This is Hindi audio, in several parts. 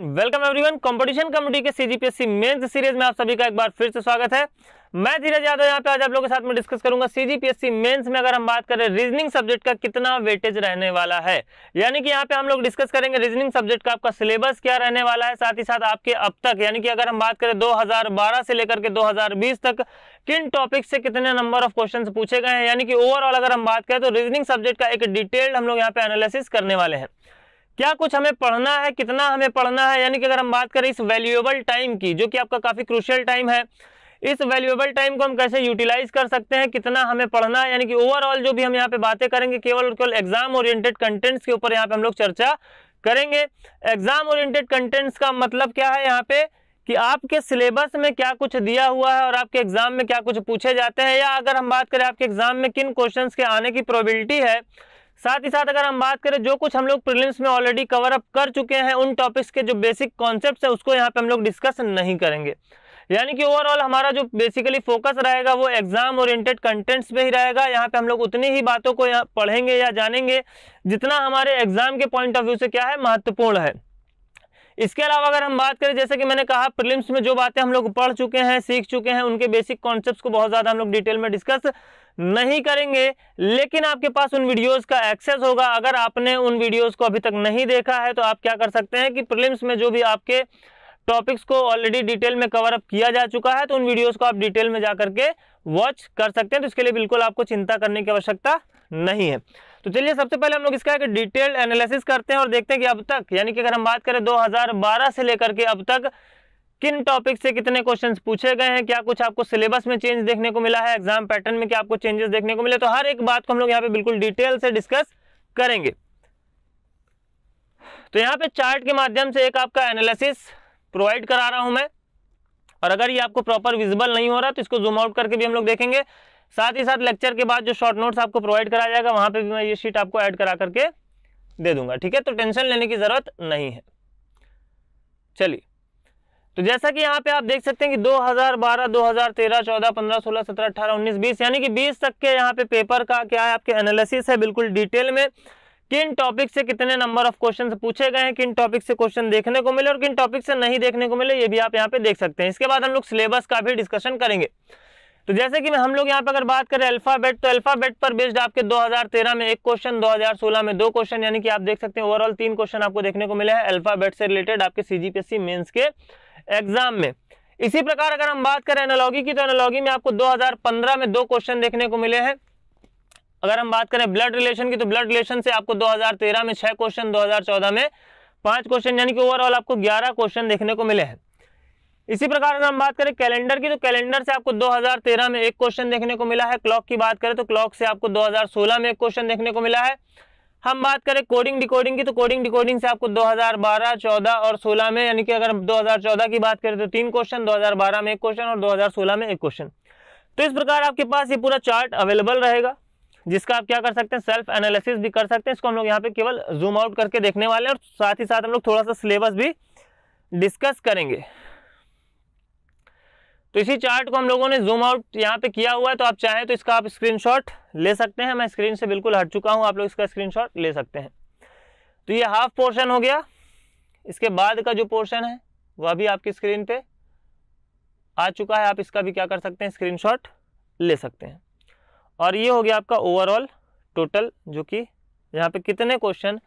वेलकम एवरीवन कंपटीशन कमेटी के सीजीपीएससी मेंस सीरीज में आप सभी का एक बार फिर से स्वागत है मैं धीरज यादव यहाँ पे आज आप लोगों के साथ में डिस्कस करूंगा सीजीपीएससी मेंस में अगर हम बात करें रीजनिंग सब्जेक्ट का कितना वेटेज रहने वाला है यानी कि यहाँ पे हम लोग डिस्कस करेंगे रीजनिंग सब्जेक्ट का आपका सिलेबस क्या रहने वाला है साथ ही साथ आपके अब तक यानी कि अगर हम बात करें 2012 से लेकर के 2020 तक किन टॉपिक से कितने नंबर ऑफ क्वेश्चन पूछे गए हैं यानी कि ओवरऑल अगर हम बात करें तो रीजनिंग सब्जेक्ट का एक डिटेल्ड हम लोग यहाँ पे एनालिसिस करने वाले हैं क्या कुछ हमें पढ़ना है कितना हमें पढ़ना है यानी कि अगर हम बात करें इस वैल्यूएबल टाइम की जो कि आपका काफ़ी क्रूशियल टाइम है इस वैल्यूएबल टाइम को हम कैसे यूटिलाइज कर सकते हैं कितना हमें पढ़ना है यानी कि ओवरऑल जो भी हम यहाँ पे बातें करेंगे केवल और केवल एग्जाम ओरिएंटेड कंटेंट्स के ऊपर यहाँ पे हम लोग चर्चा करेंगे एग्जाम ओरिएंटेड कंटेंट्स का मतलब क्या है यहाँ पे कि आपके सिलेबस में क्या कुछ दिया हुआ है और आपके एग्जाम में क्या कुछ पूछे जाते हैं या अगर हम बात करें आपके एग्जाम में किन क्वेश्चन के आने की प्रोबेबिलिटी है साथ ही साथ अगर हम बात करें जो कुछ हम लोग प्रिलिम्स में ऑलरेडी कवर अप कर चुके हैं उन टॉपिक्स के जो बेसिक कॉन्सेप्ट है उसको यहाँ पे हम लोग डिस्कस नहीं करेंगे यानी कि ओवरऑल हमारा जो बेसिकली फोकस रहेगा वो एग्जाम ओरिएंटेड कंटेंट्स पे ही रहेगा यहाँ पे हम लोग उतनी ही बातों को यहाँ पढ़ेंगे या जानेंगे जितना हमारे एग्जाम के पॉइंट ऑफ व्यू से क्या है महत्वपूर्ण है इसके अलावा अगर हम बात करें जैसे कि मैंने कहा प्रिलिम्स में जो बातें हम लोग पढ़ चुके हैं सीख चुके हैं उनके बेसिक कॉन्सेप्ट्स को बहुत ज़्यादा हम लोग डिटेल में डिस्कस नहीं करेंगे लेकिन आपके पास उन वीडियोस का एक्सेस होगा अगर आपने उन वीडियोस को अभी तक नहीं देखा है तो आप क्या कर सकते हैं कि प्रिलिम्स में जो भी आपके टॉपिक्स को ऑलरेडी डिटेल में कवर अप किया जा चुका है तो उन वीडियोस को आप डिटेल में जा करके वॉच कर सकते हैं तो इसके लिए बिल्कुल आपको चिंता करने की आवश्यकता नहीं है तो चलिए सबसे पहले हम लोग इसका एक डिटेल्ड एनालिसिस करते हैं और देखते हैं कि अब तक यानी कि अगर हम बात करें दो से लेकर के अब तक किन टॉपिक से कितने क्वेश्चन पूछे गए हैं क्या कुछ आपको सिलेबस में चेंज देखने को मिला है एग्जाम पैटर्न में क्या आपको चेंजेस देखने को मिले तो हर एक बात को हम लोग यहाँ पे बिल्कुल डिटेल से डिस्कस करेंगे तो यहाँ पे चार्ट के माध्यम से एक आपका एनालिसिस प्रोवाइड करा रहा हूं मैं और अगर ये आपको प्रॉपर विजिबल नहीं हो रहा तो इसको जूम आउट करके भी हम लोग देखेंगे साथ ही साथ लेक्चर के बाद जो शॉर्ट नोट्स आपको प्रोवाइड कराया जाएगा वहां पे भी मैं ये शीट आपको ऐड करा करके दे दूंगा ठीक है तो टेंशन लेने की ज़रूरत नहीं है चलिए तो जैसा कि यहाँ पे आप देख सकते हैं कि 2012, 2013, 14, 15, 16, 17, 18, 19, 20 यानी कि 20 तक के यहाँ पे पेपर का क्या है आपके एनालिसिस है बिल्कुल डिटेल में किन टॉपिक से कितने नंबर ऑफ क्वेश्चन पूछे गए हैं किन टॉपिक से क्वेश्चन देखने को मिले और किन टॉपिक से नहीं देखने को मिले ये भी आप यहाँ पे देख सकते हैं इसके बाद हम लोग सिलेबस का भी डिस्कशन करेंगे तो जैसे कि हम लोग यहाँ पे अगर बात करें अल्फाबेट तो अल्फाबेट पर बेस्ड आपके 2013 में एक क्वेश्चन 2016 में दो क्वेश्चन यानी कि आप देख सकते हैं ओवरऑल तीन क्वेश्चन आपको देखने को मिले हैं अल्फाबेट से रिलेटेड आपके सीजीपीएससी मेंस के एग्जाम में इसी प्रकार अगर हम बात करें एनोलॉगी की तो एनोलॉगी में आपको 2015 में दो क्वेश्चन देखने को मिले हैं अगर हम बात करें ब्लड रिलेशन की तो ब्लड रिलेशन से आपको 2013 में छह क्वेश्चन 2014 में पांच क्वेश्चन यानी कि ओवरऑल आपको 11 क्वेश्चन देखने को मिले हैं इसी प्रकार अगर हम बात करें कैलेंडर की तो कैलेंडर से आपको दो में एक क्वेश्चन देखने को मिला है क्लॉक की बात करें तो क्लॉक से आपको दो में एक क्वेश्चन देखने को मिला है हम बात करें कोडिंग डिकोडिंग की तो कोडिंग डिकोडिंग से आपको 2012, 14 और 16 में यानी कि अगर 2014 की बात करें तो तीन क्वेश्चन 2012 में एक क्वेश्चन और 2016 में एक क्वेश्चन तो इस प्रकार आपके पास ये पूरा चार्ट अवेलेबल रहेगा जिसका आप क्या कर सकते हैं सेल्फ एनालिसिस भी कर सकते हैं इसको हम लोग यहाँ पे केवल जूम आउट करके देखने वाले हैं और साथ ही साथ हम लोग थोड़ा सा सिलेबस भी डिस्कस करेंगे तो इसी चार्ट को हम लोगों ने जूम आउट यहाँ पे किया हुआ है तो आप चाहें तो इसका आप स्क्रीनशॉट ले सकते हैं मैं स्क्रीन से बिल्कुल हट चुका हूँ आप लोग इसका स्क्रीनशॉट ले सकते हैं तो ये हाफ पोर्शन हो गया इसके बाद का जो पोर्शन है वह भी आपकी स्क्रीन पर आ चुका है आप इसका भी क्या कर सकते हैं स्क्रीन ले सकते हैं और ये हो गया आपका ओवरऑल टोटल जो कि यहाँ पे कितने क्वेश्चन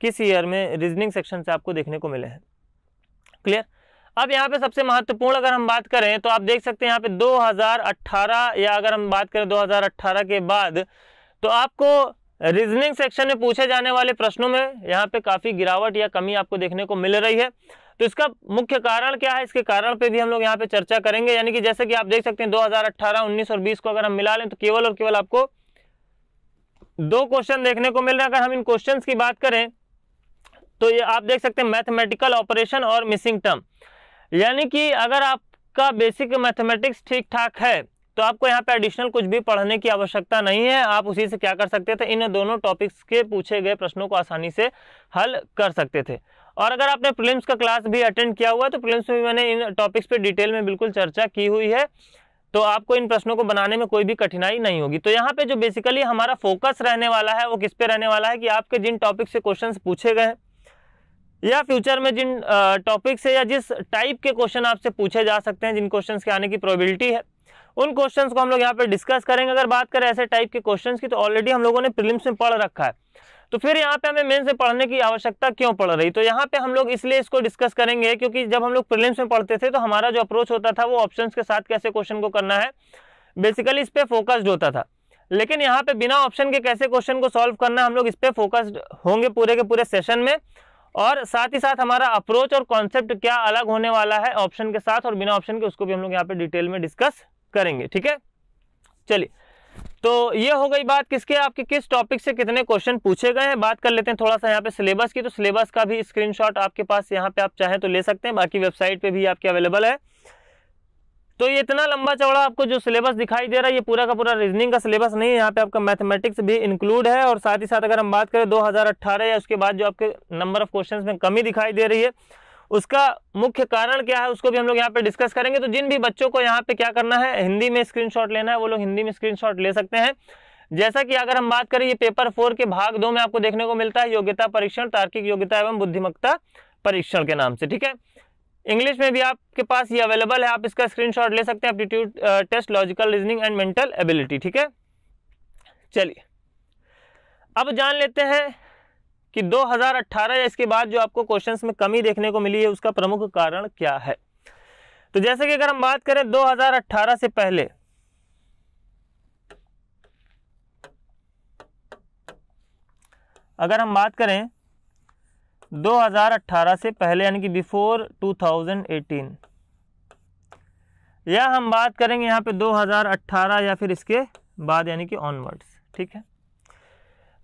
किस ईयर में रीजनिंग सेक्शन से आपको देखने को मिले हैं क्लियर अब यहाँ पे सबसे महत्वपूर्ण अगर हम बात करें तो आप देख सकते हैं यहाँ पे 2018 या अगर हम बात करें 2018 के बाद तो आपको रीजनिंग सेक्शन में पूछे जाने वाले प्रश्नों में यहाँ पे काफ़ी गिरावट या कमी आपको देखने को मिल रही है तो इसका मुख्य कारण क्या है इसके कारण पे भी हम लोग यहाँ पे चर्चा करेंगे यानी कि जैसे कि आप देख सकते हैं 2018, 19 और 20 को अगर हम मिला लें तो केवल और केवल आपको दो क्वेश्चन देखने को मिल रहे हैं अगर हम इन क्वेश्चंस की बात करें तो ये आप देख सकते हैं मैथमेटिकल ऑपरेशन और मिसिंग टर्म यानी कि अगर आपका बेसिक मैथमेटिक्स ठीक ठाक है तो आपको यहाँ पे एडिशनल कुछ भी पढ़ने की आवश्यकता नहीं है आप उसी से क्या कर सकते थे इन दोनों टॉपिक्स के पूछे गए प्रश्नों को आसानी से हल कर सकते थे और अगर आपने प्रिलिम्स का क्लास भी अटेंड किया हुआ है तो प्रिलिम्स में भी मैंने इन टॉपिक्स पे डिटेल में बिल्कुल चर्चा की हुई है तो आपको इन प्रश्नों को बनाने में कोई भी कठिनाई नहीं होगी तो यहाँ पे जो बेसिकली हमारा फोकस रहने वाला है वो किस पे रहने वाला है कि आपके जिन टॉपिक से क्वेश्चन पूछे गए हैं या फ्यूचर में जिन टॉपिक से या जिस टाइप के क्वेश्चन आपसे पूछे जा सकते हैं जिन क्वेश्चंस के आने की प्रोबेबिलिटी है उन क्वेश्चंस को हम लोग यहाँ पर डिस्कस करेंगे अगर बात करें ऐसे टाइप के क्वेश्चंस की तो ऑलरेडी हम लोगों ने प्रिलिम्स में पढ़ रखा है तो फिर यहाँ पे हमें मेन से पढ़ने की आवश्यकता क्यों पड़ रही तो यहाँ पे हम लोग इसलिए इसको डिस्कस करेंगे क्योंकि जब हम लोग प्रिलिम्स में पढ़ते थे तो हमारा जो अप्रोच होता था वो ऑप्शंस के साथ कैसे क्वेश्चन को करना है बेसिकली इस पर फोकस्ड होता था लेकिन यहाँ पे बिना ऑप्शन के कैसे क्वेश्चन को सॉल्व करना हम लोग इस पर फोकस्ड होंगे पूरे के पूरे सेशन में और साथ ही साथ हमारा अप्रोच और कॉन्सेप्ट क्या अलग होने वाला है ऑप्शन के साथ और बिना ऑप्शन के उसको भी हम लोग यहाँ पे डिटेल में डिस्कस करेंगे ठीक है चलिए तो ये हो गई बात किसके आपके किस टॉपिक से कितने क्वेश्चन पूछे गए हैं बात कर लेते हैं थोड़ा सा यहाँ पे सिलेबस की तो सिलेबस का भी स्क्रीनशॉट आपके पास यहाँ पे आप चाहें तो ले सकते हैं बाकी वेबसाइट पे भी आपके अवेलेबल है तो ये इतना लंबा चौड़ा आपको जो सिलेबस दिखाई दे रहा है ये पूरा का पूरा रीजनिंग का सिलेबस नहीं है यहाँ पे आपका मैथमेटिक्स भी इंक्लूड है और साथ ही साथ अगर हम बात करें 2018 या उसके बाद जो आपके नंबर ऑफ क्वेश्चंस में कमी दिखाई दे रही है उसका मुख्य कारण क्या है उसको भी हम लोग यहाँ पे डिस्कस करेंगे तो जिन भी बच्चों को यहाँ पे क्या करना है हिंदी में स्क्रीन लेना है वो लोग हिंदी में स्क्रीन ले सकते हैं जैसा कि अगर हम बात करें ये पेपर फोर के भाग दो में आपको देखने को मिलता है योग्यता परीक्षण तार्किक योग्यता एवं बुद्धिमत्ता परीक्षण के नाम से ठीक है इंग्लिश में भी आपके पास ये अवेलेबल है आप इसका स्क्रीनशॉट ले सकते हैं aptitude test logical reasoning and mental ability ठीक है चलिए अब जान लेते हैं कि 2018 या इसके बाद जो आपको क्वेश्चंस में कमी देखने को मिली है उसका प्रमुख कारण क्या है तो जैसे कि अगर हम बात करें 2018 से पहले अगर हम बात करें 2018 से पहले यानी कि बिफोर 2018 या हम बात करेंगे यहाँ पे 2018 या फिर इसके बाद यानी कि ऑनवर्ड्स ठीक है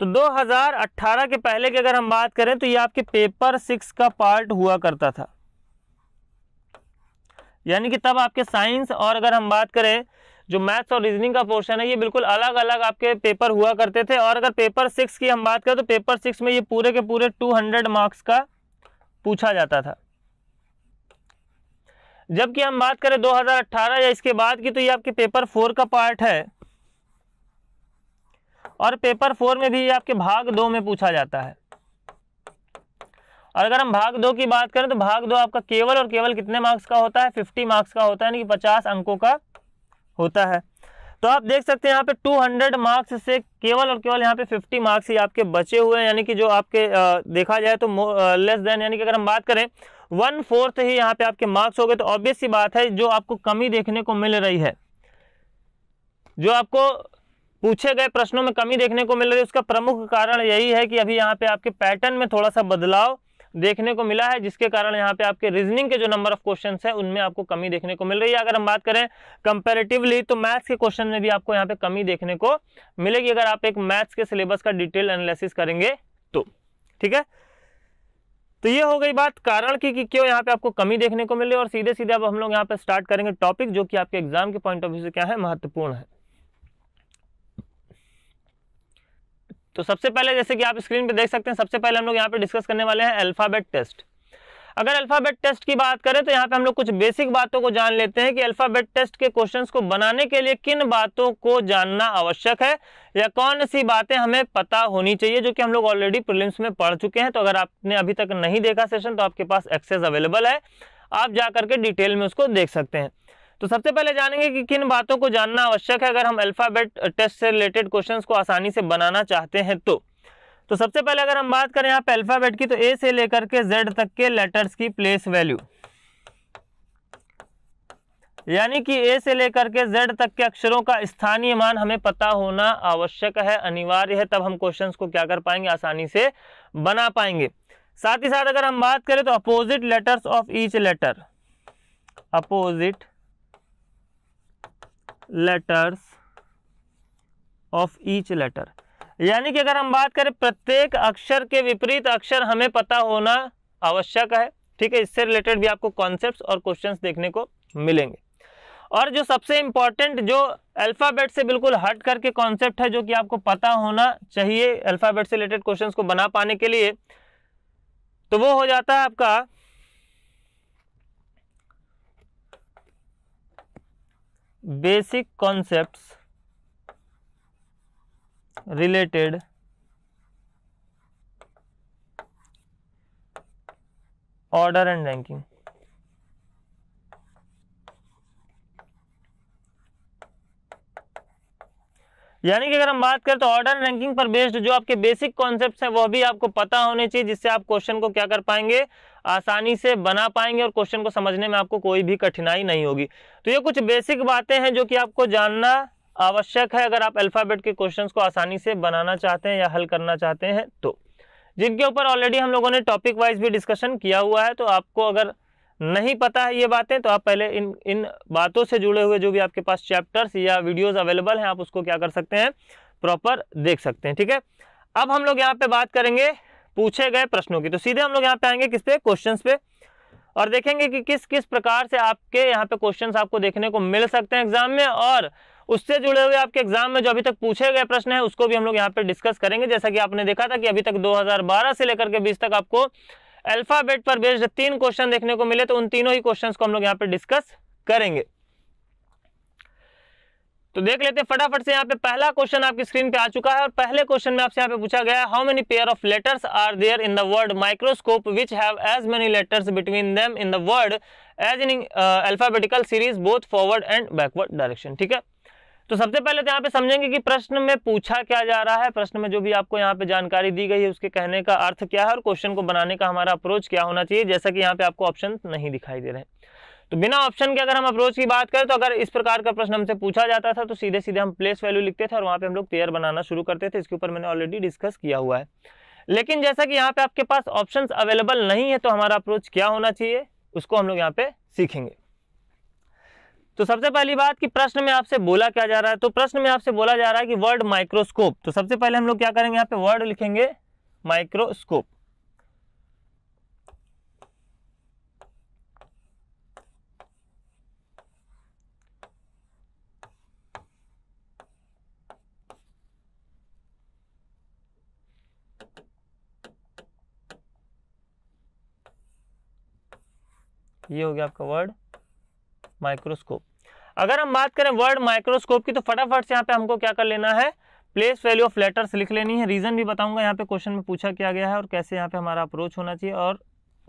तो 2018 के पहले की अगर हम बात करें तो ये आपके पेपर सिक्स का पार्ट हुआ करता था यानी कि तब आपके साइंस और अगर हम बात करें जो मैथ्स और रीजनिंग का पोर्शन है ये बिल्कुल अलग अलग आपके पेपर हुआ करते थे और अगर पेपर सिक्स की हम बात करें तो पेपर सिक्स में ये पूरे के पूरे टू हंड्रेड मार्क्स का पूछा जाता था जबकि हम बात करें 2018 या इसके बाद की तो ये आपके पेपर फोर का पार्ट है और पेपर फोर में भी ये आपके भाग दो में पूछा जाता है और अगर हम भाग दो की बात करें तो भाग दो आपका केवल और केवल कितने मार्क्स का होता है फिफ्टी मार्क्स का होता है यानी कि पचास अंकों का होता है तो आप देख सकते हैं यहाँ पे 200 मार्क्स से केवल और केवल यहाँ पे 50 मार्क्स ही आपके बचे हुए हैं यानी कि जो आपके आ, देखा जाए तो लेस देन यानी कि अगर हम बात करें वन फोर्थ ही यहाँ पे आपके मार्क्स हो गए तो ऑब्वियस सी बात है जो आपको कमी देखने को मिल रही है जो आपको पूछे गए प्रश्नों में कमी देखने को मिल रही है उसका प्रमुख कारण यही है कि अभी यहाँ पे आपके पैटर्न में थोड़ा सा बदलाव देखने को मिला है जिसके कारण यहाँ पे आपके रीजनिंग के जो नंबर ऑफ क्वेश्चन है उनमें आपको कमी देखने को मिल रही है अगर हम बात करें कंपेरेटिवली तो मैथ्स के क्वेश्चन में भी आपको यहाँ पे कमी देखने को मिलेगी अगर आप एक मैथ्स के सिलेबस का डिटेल एनालिसिस करेंगे तो ठीक है तो ये हो गई बात कारण की कि क्यों यहाँ पे आपको कमी देखने को मिले और सीधे सीधे अब हम लोग यहाँ पे स्टार्ट करेंगे टॉपिक जो कि आपके एग्जाम के पॉइंट ऑफ व्यू से क्या है महत्वपूर्ण है तो सबसे पहले जैसे कि आप स्क्रीन पे देख सकते हैं सबसे पहले हम लोग यहाँ पे डिस्कस करने वाले हैं अल्फ़ाबेट टेस्ट अगर अल्फ़ाबेट टेस्ट की बात करें तो यहाँ पे हम लोग कुछ बेसिक बातों को जान लेते हैं कि अल्फ़ाबेट टेस्ट के क्वेश्चंस को बनाने के लिए किन बातों को जानना आवश्यक है या कौन सी बातें हमें पता होनी चाहिए जो कि हम लोग ऑलरेडी प्रिलिम्स में पढ़ चुके हैं तो अगर आपने अभी तक नहीं देखा सेशन तो आपके पास एक्सेस अवेलेबल है आप जा करके डिटेल में उसको देख सकते हैं तो सबसे पहले जानेंगे कि किन बातों को जानना आवश्यक है अगर हम अल्फ़ाबेट टेस्ट से रिलेटेड क्वेश्चंस को आसानी से बनाना चाहते हैं तो तो सबसे पहले अगर हम बात करें यहाँ पे अल्फ़ाबेट की तो ए से लेकर के जेड तक के लेटर्स की प्लेस वैल्यू यानी कि ए से लेकर के जेड तक के अक्षरों का स्थानीय मान हमें पता होना आवश्यक है अनिवार्य है तब हम क्वेश्चन को क्या कर पाएंगे आसानी से बना पाएंगे साथ ही साथ अगर हम बात करें तो opposite letters of each letter opposite letters of each letter यानी कि अगर हम बात करें प्रत्येक अक्षर के विपरीत अक्षर हमें पता होना आवश्यक है ठीक है इससे रिलेटेड भी आपको कॉन्सेप्ट्स और क्वेश्चंस देखने को मिलेंगे और जो सबसे इंपॉर्टेंट जो अल्फ़ाबेट से बिल्कुल हट करके कॉन्सेप्ट है जो कि आपको पता होना चाहिए अल्फ़ाबेट से रिलेटेड क्वेश्चंस को बना पाने के लिए तो वो हो जाता है आपका basic concept related order and ranking यानी कि अगर हम बात करें तो ऑर्डर रैंकिंग पर बेस्ड जो आपके बेसिक कॉन्सेप्ट हैं वो भी आपको पता होने चाहिए जिससे आप क्वेश्चन को क्या कर पाएंगे आसानी से बना पाएंगे और क्वेश्चन को समझने में आपको कोई भी कठिनाई नहीं होगी तो ये कुछ बेसिक बातें हैं जो कि आपको जानना आवश्यक है अगर आप अल्फ़ाबेट के क्वेश्चन को आसानी से बनाना चाहते हैं या हल करना चाहते हैं तो जिनके ऊपर ऑलरेडी हम लोगों ने टॉपिक वाइज भी डिस्कशन किया हुआ है तो आपको अगर नहीं पता है ये बातें तो आप पहले इन इन बातों से जुड़े हुए जो भी आपके पास चैप्टर्स या वीडियोज़ अवेलेबल हैं आप उसको क्या कर सकते हैं प्रॉपर देख सकते हैं ठीक है अब हम लोग यहाँ पे बात करेंगे पूछे गए प्रश्नों की तो सीधे हम लोग यहाँ पे आएंगे किस पे क्वेश्चंस पे और देखेंगे कि किस किस प्रकार से आपके यहाँ पे क्वेश्चन आपको देखने को मिल सकते हैं एग्जाम में और उससे जुड़े हुए आपके एग्जाम में जो अभी तक पूछे गए प्रश्न है उसको भी हम लोग यहाँ पे डिस्कस करेंगे जैसा कि आपने देखा था कि अभी तक 2012 से लेकर के 20 तक आपको अल्फाबेट पर बेस्ड तीन क्वेश्चन देखने को मिले तो उन तीनों ही क्वेश्चन को हम लोग यहाँ पे डिस्कस करेंगे तो देख लेते हैं फटाफट से यहाँ पे पहला क्वेश्चन आपकी स्क्रीन पे आ चुका है और पहले क्वेश्चन में आपसे यहाँ पे पूछा गया है how many pair of letters are there in the word microscope which have as many letters between them in the word as in alphabetical series both forward and backward direction ठीक है तो सबसे पहले तो यहाँ पे समझेंगे कि प्रश्न में पूछा क्या जा रहा है प्रश्न में जो भी आपको यहाँ पे जानकारी दी गई है उसके कहने का अर्थ क्या है और क्वेश्चन को बनाने का हमारा अप्रोच क्या होना चाहिए जैसा कि यहाँ पे आपको ऑप्शन नहीं दिखाई दे रहे तो बिना ऑप्शन के अगर हम अप्रोच की बात करें तो अगर इस प्रकार का प्रश्न हमसे पूछा जाता था तो सीधे सीधे हम प्लेस वैल्यू लिखते थे और वहाँ पे हम लोग पेयर बनाना शुरू करते थे इसके ऊपर मैंने ऑलरेडी डिस्कस किया हुआ है लेकिन जैसा कि यहाँ पे आपके पास ऑप्शंस अवेलेबल नहीं है तो हमारा अप्रोच क्या होना चाहिए उसको हम लोग यहाँ पे सीखेंगे तो सबसे पहली बात कि प्रश्न में आपसे बोला क्या जा रहा है तो प्रश्न में आपसे बोला जा रहा है कि वर्ड माइक्रोस्कोप तो सबसे पहले हम लोग क्या करेंगे यहां पे वर्ड लिखेंगे माइक्रोस्कोप ये हो गया आपका वर्ड माइक्रोस्कोप अगर हम बात करें वर्ड माइक्रोस्कोप की तो फटाफट से यहाँ पे हमको क्या कर लेना है प्लेस वैल्यू ऑफ लेटर्स लिख लेनी है रीज़न भी बताऊंगा यहाँ पे क्वेश्चन में पूछा क्या गया है और कैसे यहाँ पे हमारा अप्रोच होना चाहिए और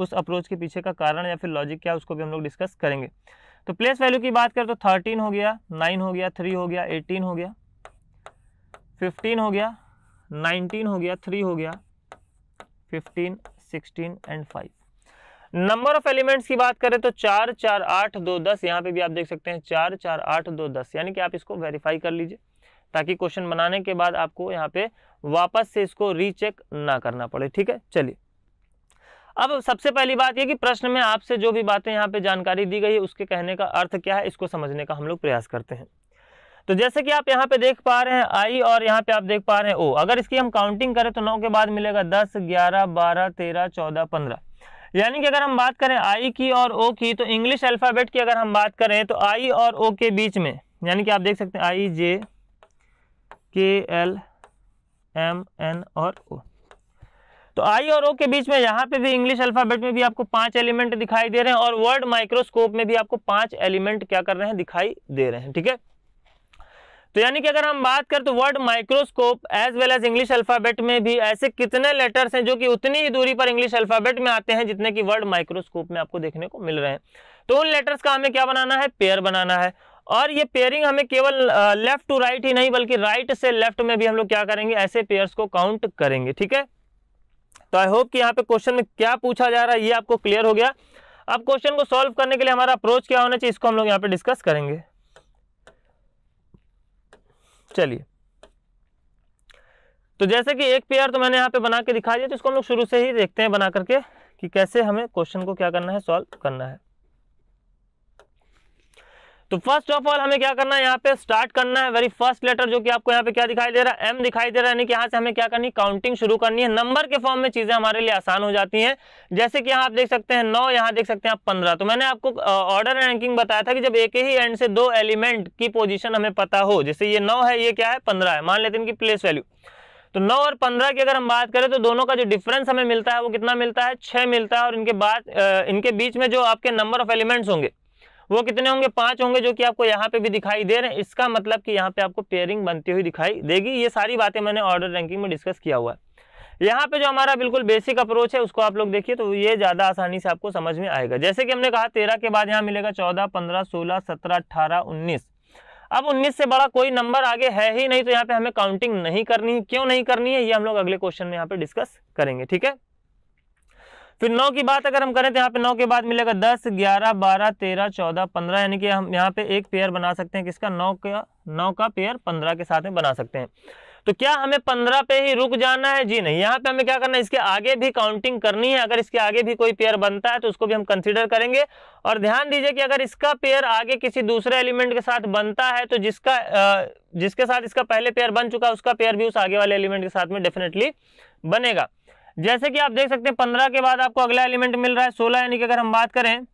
उस अप्रोच के पीछे का कारण या फिर लॉजिक क्या उसको भी हम लोग डिस्कस करेंगे तो प्लेस वैल्यू की बात करें तो थर्टीन हो गया नाइन हो गया थ्री हो गया एटीन हो गया फिफ्टीन हो गया नाइनटीन हो गया थ्री हो गया fifteen sixteen and five number of elements की बात करें तो चार चार आठ दो दस यहाँ पे भी आप देख सकते हैं चार चार आठ दो दस यानी कि आप इसको वेरीफाई कर लीजिए ताकि क्वेश्चन बनाने के बाद आपको यहाँ पे वापस से इसको रीचेक ना करना पड़े ठीक है चलिए अब सबसे पहली बात यह कि प्रश्न में आपसे जो भी बातें यहाँ पे जानकारी दी गई है उसके कहने का अर्थ क्या है इसको समझने का हम लोग प्रयास करते हैं तो जैसे कि आप यहाँ पे देख पा रहे हैं आई और यहाँ पे आप देख पा रहे हैं ओ अगर इसकी हम काउंटिंग करें तो नौ के बाद मिलेगा दस ग्यारह बारह तेरह चौदह पंद्रह यानी कि अगर हम बात करें आई की और ओ की तो इंग्लिश अल्फ़ाबेट की अगर हम बात करें तो आई और ओ के बीच में यानी कि आप देख सकते हैं आई जे के एल एम एन और ओ तो आई और ओ के बीच में यहाँ पे भी इंग्लिश अल्फ़ाबेट में भी आपको पांच एलिमेंट दिखाई दे रहे हैं और वर्ड माइक्रोस्कोप में भी आपको पांच एलिमेंट क्या कर रहे हैं दिखाई दे रहे हैं ठीक है तो यानी कि अगर हम बात करें तो word microscope as well as English alphabet में भी ऐसे कितने लेटर्स हैं जो कि उतनी ही दूरी पर इंग्लिश अल्फाबेट में आते हैं जितने कि वर्ड माइक्रोस्कोप में आपको देखने को मिल रहे हैं तो उन लेटर्स का हमें क्या बनाना है पेयर बनाना है और ये पेयरिंग हमें केवल लेफ्ट टू राइट ही नहीं बल्कि राइट से लेफ्ट में भी हम लोग क्या करेंगे ऐसे पेयर्स को काउंट करेंगे ठीक है तो आई होप कि यहाँ पे क्वेश्चन में क्या पूछा जा रहा है ये आपको क्लियर हो गया अब क्वेश्चन को सॉल्व करने के लिए हमारा अप्रोच क्या होना चाहिए इसको हम लोग यहाँ पे डिस्कस करेंगे चलिए तो जैसे कि एक पेयर तो मैंने यहाँ पे बना के दिखा दिया तो इसको हम लोग शुरू से ही देखते हैं बना करके कि कैसे हमें क्वेश्चन को क्या करना है सॉल्व करना है तो फर्स्ट ऑफ ऑल हमें क्या करना है यहाँ पे स्टार्ट करना है वेरी फर्स्ट लेटर जो कि आपको यहाँ पे क्या दिखाई दे रहा है एम दिखाई दे रहा है यानी कि यहाँ से हमें क्या करनी है काउंटिंग शुरू करनी है नंबर के फॉर्म में चीजें हमारे लिए आसान हो जाती हैं जैसे कि यहाँ आप देख सकते हैं नौ यहाँ देख सकते हैं आप पंद्रह तो मैंने आपको ऑर्डर रैंकिंग बताया था कि जब एक ही एंड से दो एलिमेंट की पोजिशन हमें पता हो जैसे ये नौ है ये क्या है पंद्रह है मान लेते हैं इनकी प्लेस वैल्यू तो नौ और पंद्रह की अगर हम बात करें तो दोनों का जो डिफरेंस हमें मिलता है वो कितना मिलता है छः मिलता है और इनके बाद इनके बीच में जो आपके नंबर ऑफ एलिमेंट्स होंगे वो कितने होंगे पांच होंगे जो कि आपको यहाँ पे भी दिखाई दे रहे हैं इसका मतलब कि यहाँ पे आपको पेयरिंग बनती हुई दिखाई देगी ये सारी बातें मैंने ऑर्डर रैंकिंग में डिस्कस किया हुआ है यहाँ पे जो हमारा बिल्कुल बेसिक अप्रोच है उसको आप लोग देखिए तो ये ज़्यादा आसानी से आपको समझ में आएगा जैसे कि हमने कहा तेरह के बाद यहाँ मिलेगा चौदह पंद्रह सोलह सत्रह अट्ठारह उन्नीस अब उन्नीस से बड़ा कोई नंबर आगे है ही नहीं तो यहाँ पे हमें काउंटिंग नहीं करनी क्यों नहीं करनी है ये हम लोग अगले क्वेश्चन में यहाँ पे डिस्कस करेंगे ठीक है फिर नौ की बात अगर हम करें तो यहाँ पे नौ के बाद मिलेगा दस ग्यारह बारह तेरह चौदह पंद्रह यानी कि हम यहाँ पे एक पेयर बना सकते हैं किसका नौ का नौ का पेयर पंद्रह के साथ में बना सकते हैं तो क्या हमें पंद्रह पे ही रुक जाना है जी नहीं यहाँ पे हमें क्या करना है इसके आगे भी काउंटिंग करनी है अगर इसके आगे भी कोई पेयर बनता है तो उसको भी हम कंसिडर करेंगे और ध्यान दीजिए कि अगर इसका पेयर आगे किसी दूसरे एलिमेंट के साथ बनता है तो जिसका जिसके साथ इसका पहले पेयर बन चुका है उसका पेयर भी उस आगे वाले एलिमेंट के साथ में डेफिनेटली बनेगा जैसे कि आप देख सकते हैं पंद्रह के बाद आपको अगला एलिमेंट मिल रहा है सोलह यानी कि अगर हम बात करें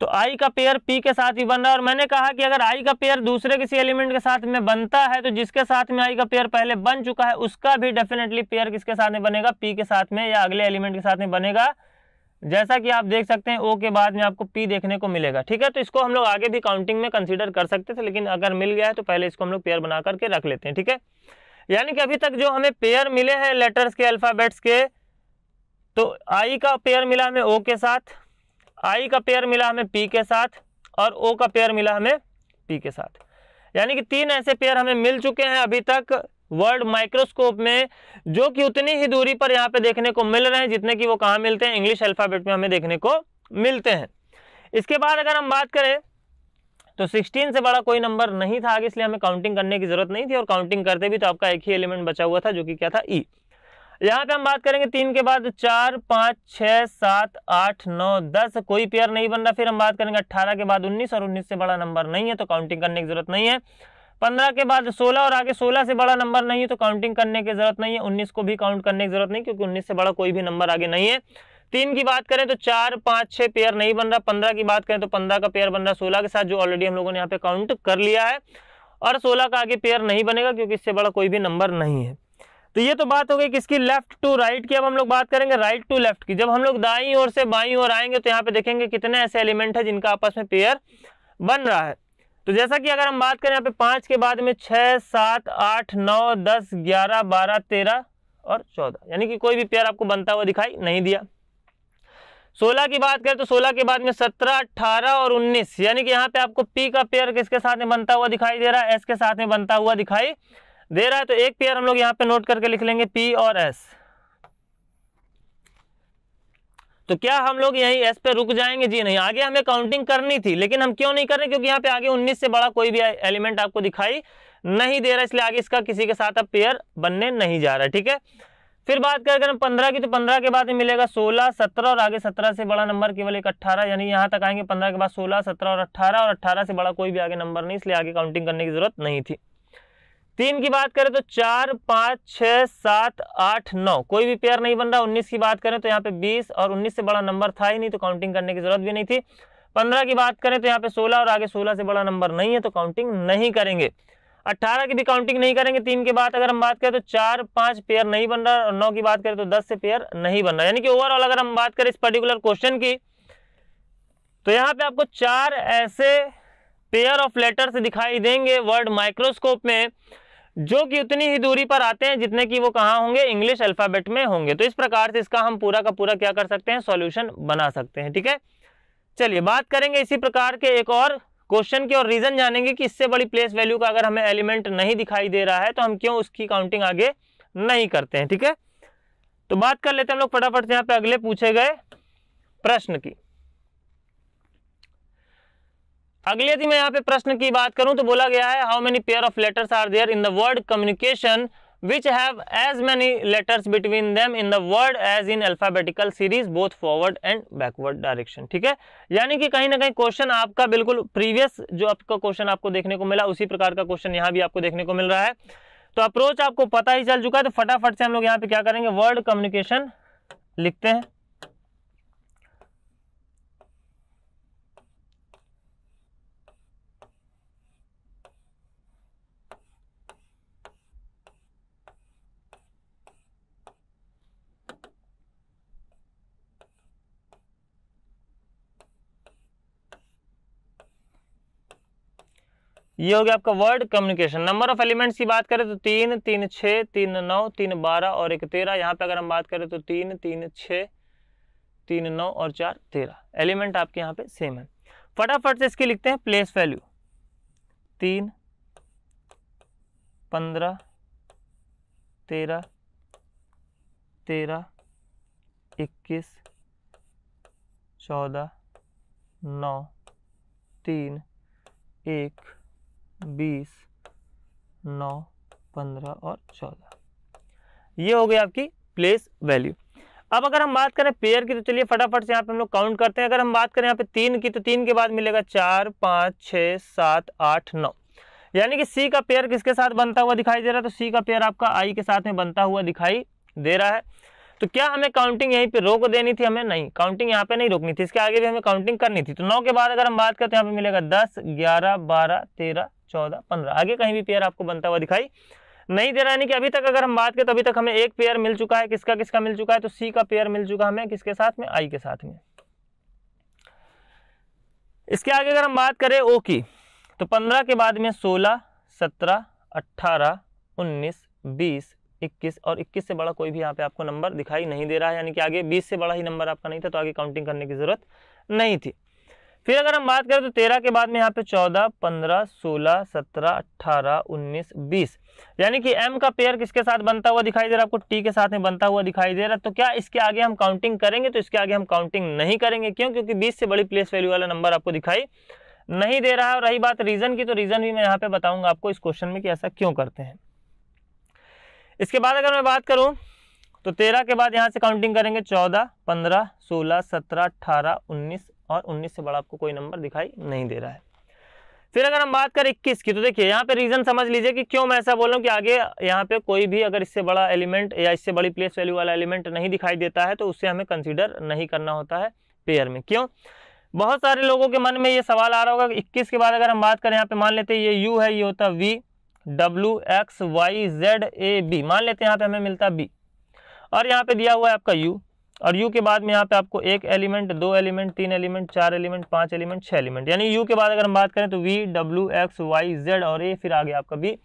तो आई का पेयर पी के साथ ही बन रहा है और मैंने कहा कि अगर आई का पेयर दूसरे किसी एलिमेंट के साथ में बनता है तो जिसके साथ में आई का पेयर पहले बन चुका है उसका भी डेफिनेटली पेयर किसके साथ में बनेगा पी के साथ में या अगले एलिमेंट के साथ में बनेगा जैसा कि आप देख सकते हैं ओ के बाद में आपको पी देखने को मिलेगा ठीक है तो इसको हम लोग आगे भी काउंटिंग में कंसिडर कर सकते थे लेकिन अगर मिल गया है तो पहले इसको हम लोग पेयर बना करके रख लेते हैं ठीक है यानी कि अभी तक जो हमें पेयर मिले हैं लेटर्स के अल्फ़ाबेट्स के तो आई का पेयर मिला हमें ओ के साथ आई का पेयर मिला हमें पी के साथ और ओ का पेयर मिला हमें पी के साथ यानी कि तीन ऐसे पेयर हमें मिल चुके हैं अभी तक वर्ड माइक्रोस्कोप में जो कि उतनी ही दूरी पर यहाँ पे देखने को मिल रहे हैं जितने कि वो कहाँ मिलते हैं इंग्लिश अल्फ़ाबेट में हमें देखने को मिलते हैं इसके बाद अगर हम बात करें तो 16 से बड़ा कोई नंबर नहीं था आगे इसलिए हमें काउंटिंग करने की जरूरत नहीं थी और काउंटिंग करते भी तो आपका एक ही एलिमेंट बचा हुआ था जो कि क्या था ई e. यहाँ पे हम बात करेंगे तीन के बाद चार पाँच छः सात आठ नौ दस कोई पेयर नहीं बन रहा फिर हम बात करेंगे अट्ठारह के बाद उन्नीस और उन्नीस से बड़ा नंबर नहीं है तो काउंटिंग करने की जरूरत नहीं है पंद्रह के बाद सोलह और आगे सोलह से बड़ा नंबर नहीं है तो काउंटिंग करने की जरूरत नहीं है उन्नीस को भी काउंट करने की जरूरत नहीं क्योंकि उन्नीस से बड़ा कोई भी नंबर आगे नहीं है तीन की बात करें तो चार पाँच छः पेयर नहीं बन रहा पंद्रह की बात करें तो पंद्रह का पेयर बन रहा सोलह के साथ जो ऑलरेडी हम लोगों ने यहाँ पे काउंट कर लिया है और सोलह का आगे पेयर नहीं बनेगा क्योंकि इससे बड़ा कोई भी नंबर नहीं है तो ये तो बात हो गई किसकी लेफ्ट टू राइट की अब हम लोग बात करेंगे राइट टू लेफ्ट की जब हम लोग दाई ओर से बाई ओर आएंगे तो यहाँ पे देखेंगे कितने ऐसे एलिमेंट है जिनका आपस में पेयर बन रहा है तो जैसा कि अगर हम बात करें यहाँ पे पाँच के बाद में छः सात आठ नौ दस ग्यारह बारह तेरह और चौदह यानी कि कोई भी पेयर आपको बनता हुआ दिखाई नहीं दिया सोलह की बात करें तो सोलह के बाद में सत्रह अठारह और उन्नीस यानी कि यहाँ पे आपको पी का पेयर किसके साथ में बनता हुआ दिखाई दे रहा है एस के साथ में बनता हुआ दिखाई दे रहा है तो एक पेयर हम लोग यहाँ पे नोट करके लिख लेंगे पी और एस तो क्या हम लोग यही एस पे रुक जाएंगे जी नहीं आगे हमें काउंटिंग करनी थी लेकिन हम क्यों नहीं कर रहे क्योंकि यहाँ पे आगे उन्नीस से बड़ा कोई भी एलिमेंट आपको दिखाई नहीं दे रहा इसलिए आगे इसका किसी के साथ अब पेयर बनने नहीं जा रहा ठीक है फिर बात करें अगर हम पंद्रह की तो पंद्रह के बाद मिलेगा सोलह सत्रह और आगे सत्रह से बड़ा नंबर केवल एक अट्ठारह यानी यहाँ तक आएंगे पंद्रह के बाद सोलह सत्रह और अट्ठारह और अट्ठारह से बड़ा कोई भी आगे नंबर नहीं इसलिए आगे काउंटिंग करने की जरूरत नहीं थी तीन की बात करें तो चार पाँच छः सात आठ नौ कोई भी पेयर नहीं बन रहा उन्नीस की बात करें तो यहाँ पे बीस और उन्नीस से बड़ा नंबर था ही नहीं तो काउंटिंग करने की जरूरत भी नहीं थी पंद्रह की बात करें तो यहाँ पे सोलह और आगे सोलह से बड़ा नंबर नहीं है तो काउंटिंग नहीं करेंगे अट्ठारह की भी काउंटिंग नहीं करेंगे तीन के बाद अगर हम बात करें तो चार पांच पेयर नहीं बन रहा और नौ की बात करें तो दस से पेयर नहीं बन रहा यानी कि ओवरऑल अगर हम बात करें इस पर्टिकुलर क्वेश्चन की तो यहाँ पे आपको चार ऐसे पेयर ऑफ लेटर्स दिखाई देंगे वर्ड माइक्रोस्कोप में जो कि उतनी ही दूरी पर आते हैं जितने की वो कहाँ होंगे इंग्लिश अल्फ़ाबेट में होंगे तो इस प्रकार से इसका हम पूरा का पूरा क्या कर सकते हैं सॉल्यूशन बना सकते हैं ठीक है चलिए बात करेंगे इसी प्रकार के एक और क्वेश्चन के और रीजन जानेंगे कि इससे बड़ी प्लेस वैल्यू का अगर हमें एलिमेंट नहीं दिखाई दे रहा है तो हम क्यों उसकी काउंटिंग आगे नहीं करते हैं ठीक है तो बात कर लेते हैं हम लोग फटाफट से यहां पे अगले पूछे गए प्रश्न की अगले यदि मैं यहां पे प्रश्न की बात करूं तो बोला गया है how many pair of letters are there in the word communication which have as many letters between them in the word as in alphabetical series both forward and backward direction ठीक है यानी कि कहीं ना कहीं क्वेश्चन आपका बिल्कुल प्रीवियस जो आपका क्वेश्चन आपको देखने को मिला उसी प्रकार का क्वेश्चन यहाँ भी आपको देखने को मिल रहा है तो अप्रोच आपको पता ही चल चुका है तो फटाफट से हम लोग यहाँ पे क्या करेंगे वर्ड कम्युनिकेशन लिखते हैं ये हो गया आपका word communication number of elements की बात करें तो तीन तीन छः तीन नौ तीन बारह और एक तेरह यहाँ पे अगर हम बात करें तो तीन तीन छः तीन नौ और चार तेरह एलिमेंट आपके यहाँ पे सेम है फटाफट से इसके लिखते हैं प्लेस वैल्यू तीन पंद्रह तेरह तेरह इक्कीस चौदह नौ तीन एक बीस नौ पंद्रह और चौदह ये हो गई आपकी प्लेस वैल्यू अब अगर हम बात करें पेयर की तो चलिए फटाफट से यहाँ पे हम लोग काउंट करते हैं अगर हम बात करें यहाँ पे तीन की तो तीन के बाद मिलेगा चार पाँच छः सात आठ नौ यानी कि सी का पेयर किसके साथ बनता हुआ दिखाई दे रहा है तो सी का पेयर आपका आई के साथ में बनता हुआ दिखाई दे रहा है तो क्या हमें काउंटिंग यहीं पे रोक देनी थी हमें नहीं काउंटिंग यहाँ पे नहीं रोकनी थी इसके आगे भी हमें काउंटिंग करनी थी तो नौ के बाद अगर हम बात करते हैं तो यहाँ पे मिलेगा दस ग्यारह बारह तेरह चौदह पंद्रह आगे कहीं भी पेयर आपको बनता हुआ दिखाई नहीं दे रहा है कि अभी तक अगर हम बात करें तो अभी तक हमें एक पेयर मिल चुका है किसका किसका मिल चुका है तो सी का पेयर मिल चुका हमें किसके साथ में आई के साथ में इसके आगे अगर हम बात करें ओ की तो पंद्रह के बाद में सोलह सत्रह अट्ठारह उन्नीस बीस इक्कीस और इक्कीस से बड़ा कोई भी यहाँ पे आपको नंबर दिखाई नहीं दे रहा है यानी कि आगे बीस से बड़ा ही नंबर आपका नहीं था तो आगे काउंटिंग करने की ज़रूरत नहीं थी फिर अगर हम बात करें तो तेरह के बाद में यहाँ पे चौदह पंद्रह सोलह सत्रह अट्ठारह उन्नीस बीस यानी कि एम का पेयर किसके साथ बनता हुआ दिखाई दे रहा है आपको टी के साथ में बनता हुआ दिखाई दे रहा है तो क्या इसके आगे हम काउंटिंग करेंगे तो इसके आगे हम काउंटिंग नहीं करेंगे क्यों क्योंकि बीस से बड़ी प्लेस वैल्यू वाला नंबर आपको दिखाई नहीं दे रहा है और रही बात रीजन की तो रीजन भी मैं यहाँ पे बताऊंगा आपको इस क्वेश्चन में कि ऐसा क्यों करते हैं इसके बाद अगर मैं बात करूँ तो तेरह के बाद यहाँ से काउंटिंग करेंगे चौदह पंद्रह सोलह सत्रह अट्ठारह उन्नीस और 19 से बड़ा आपको कोई नंबर दिखाई नहीं दे रहा है फिर अगर हम बात करें इक्कीस की तो देखिए यहाँ पे रीज़न समझ लीजिए कि क्यों मैं ऐसा बोल रहा हूँ कि आगे यहाँ पे कोई भी अगर इससे बड़ा एलिमेंट या इससे बड़ी प्लेस वैल्यू वाला एलिमेंट नहीं दिखाई देता है तो उससे हमें कंसिडर नहीं करना होता है पेयर में क्यों बहुत सारे लोगों के मन में ये सवाल आ रहा होगा कि इक्कीस के बाद अगर हम बात करें यहाँ पे मान लेते हैं ये यू है ये होता V W X Y Z A B मान लेते हैं यहाँ पे हमें मिलता बी और यहाँ पे दिया हुआ है आपका यू और यू के बाद में यहाँ पे आपको एक एलिमेंट दो एलिमेंट तीन एलिमेंट चार एलिमेंट पांच एलिमेंट छह एलिमेंट यानी यू के बाद अगर हम बात करें तो V W X Y Z और ए फिर आगे आपका बी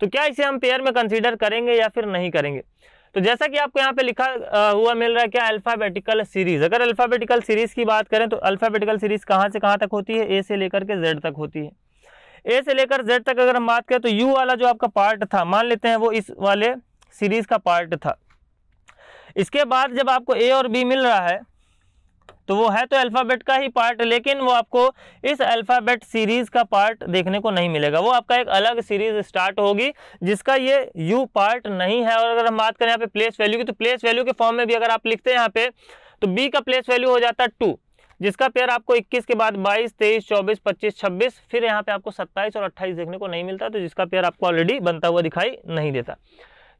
तो क्या इसे हम पेयर में कंसिडर करेंगे या फिर नहीं करेंगे तो जैसा कि आपको यहाँ पे लिखा हुआ मिल रहा है क्या अल्फ़ाबेटिकल सीरीज अगर अल्फ़ाबेटिकल सीरीज की बात करें तो अल्फ़ाबेटिकल सीरीज कहाँ से कहाँ तक होती है ए से लेकर के जेड तक होती है ए से लेकर जेड तक अगर हम बात करें तो यू वाला जो आपका पार्ट था मान लेते हैं वो इस वाले सीरीज का पार्ट था इसके बाद जब आपको ए और बी मिल रहा है तो वो है तो अल्फ़ाबेट का ही पार्ट लेकिन वो आपको इस अल्फ़ाबेट सीरीज़ का पार्ट देखने को नहीं मिलेगा वो आपका एक अलग सीरीज़ स्टार्ट होगी जिसका ये यू पार्ट नहीं है और अगर हम बात करें यहाँ पे प्लेस वैल्यू की तो प्लेस वैल्यू के फॉर्म में भी अगर आप लिखते हैं यहाँ पे तो बी का प्लेस वैल्यू हो जाता है टू जिसका पेयर आपको इक्कीस के बाद बाईस तेईस चौबीस पच्चीस छब्बीस फिर यहाँ पे आपको सत्ताईस और अट्ठाईस देखने को नहीं मिलता तो जिसका पेयर आपको ऑलरेडी बनता हुआ दिखाई नहीं देता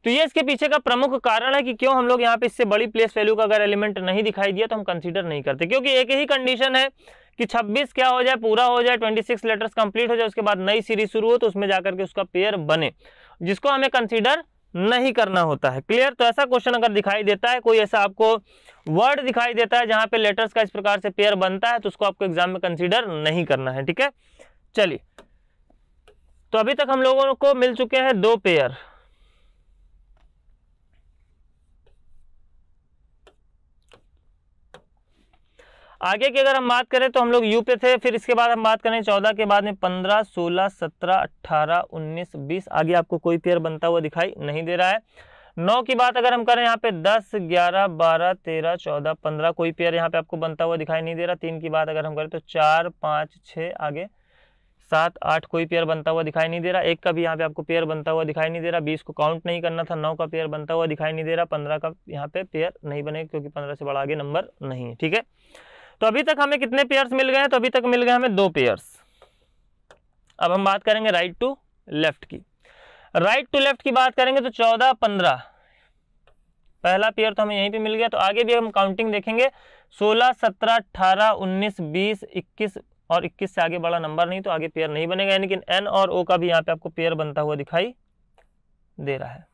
तो ये इसके पीछे का प्रमुख कारण है कि क्यों हम लोग यहाँ पे इससे बड़ी प्लेस वैल्यू का अगर एलिमेंट नहीं दिखाई दिया तो हम कंसीडर नहीं करते क्योंकि एक ही कंडीशन है कि 26 क्या हो जाए पूरा हो जाए 26 लेटर्स कंप्लीट हो जाए उसके बाद नई सीरीज शुरू हो तो उसमें जाकर के उसका पेयर बने जिसको हमें कंसिडर नहीं करना होता है क्लियर तो ऐसा क्वेश्चन अगर दिखाई देता है कोई ऐसा आपको वर्ड दिखाई देता है जहां पे लेटर्स का इस प्रकार से पेयर बनता है तो उसको आपको एग्जाम में कंसीडर नहीं करना है ठीक है चलिए तो अभी तक हम लोगों को मिल चुके हैं दो पेयर आगे की अगर हम बात करें तो हम लोग यू पे थे फिर इसके बाद हम बात करें चौदह के बाद में पंद्रह सोलह सत्रह अट्ठारह उन्नीस बीस आगे आपको कोई पेयर बनता हुआ दिखाई नहीं दे रहा है नौ की बात अगर हम करें यहाँ पे दस ग्यारह बारह तेरह चौदह पंद्रह कोई पेयर यहाँ पे आपको बनता हुआ दिखाई नहीं दे रहा तीन की बात अगर हम करें तो चार पाँच छः आगे सात आठ कोई पेयर बनता हुआ दिखाई नहीं दे रहा एक का भी यहाँ पे आपको पेयर बनता हुआ दिखाई नहीं दे रहा बीस को काउंट नहीं करना था नौ का पेयर बनता हुआ दिखाई नहीं दे रहा पंद्रह का यहाँ पे पेयर नहीं बने क्योंकि पंद्रह से बड़ा आगे नंबर नहीं है ठीक है तो अभी तक हमें कितने पेयर्स मिल गए तो अभी तक मिल गए हमें दो पेयर्स अब हम बात करेंगे राइट टू लेफ्ट की राइट टू लेफ्ट की बात करेंगे तो चौदह पंद्रह पहला पेयर तो हमें यहीं पे मिल गया तो आगे भी हम काउंटिंग देखेंगे सोलह सत्रह अट्ठारह उन्नीस बीस इक्कीस और इक्कीस से आगे बड़ा नंबर नहीं तो आगे पेयर नहीं बनेगा यानी कि एन और ओ का भी यहाँ पे आपको पेयर बनता हुआ दिखाई दे रहा है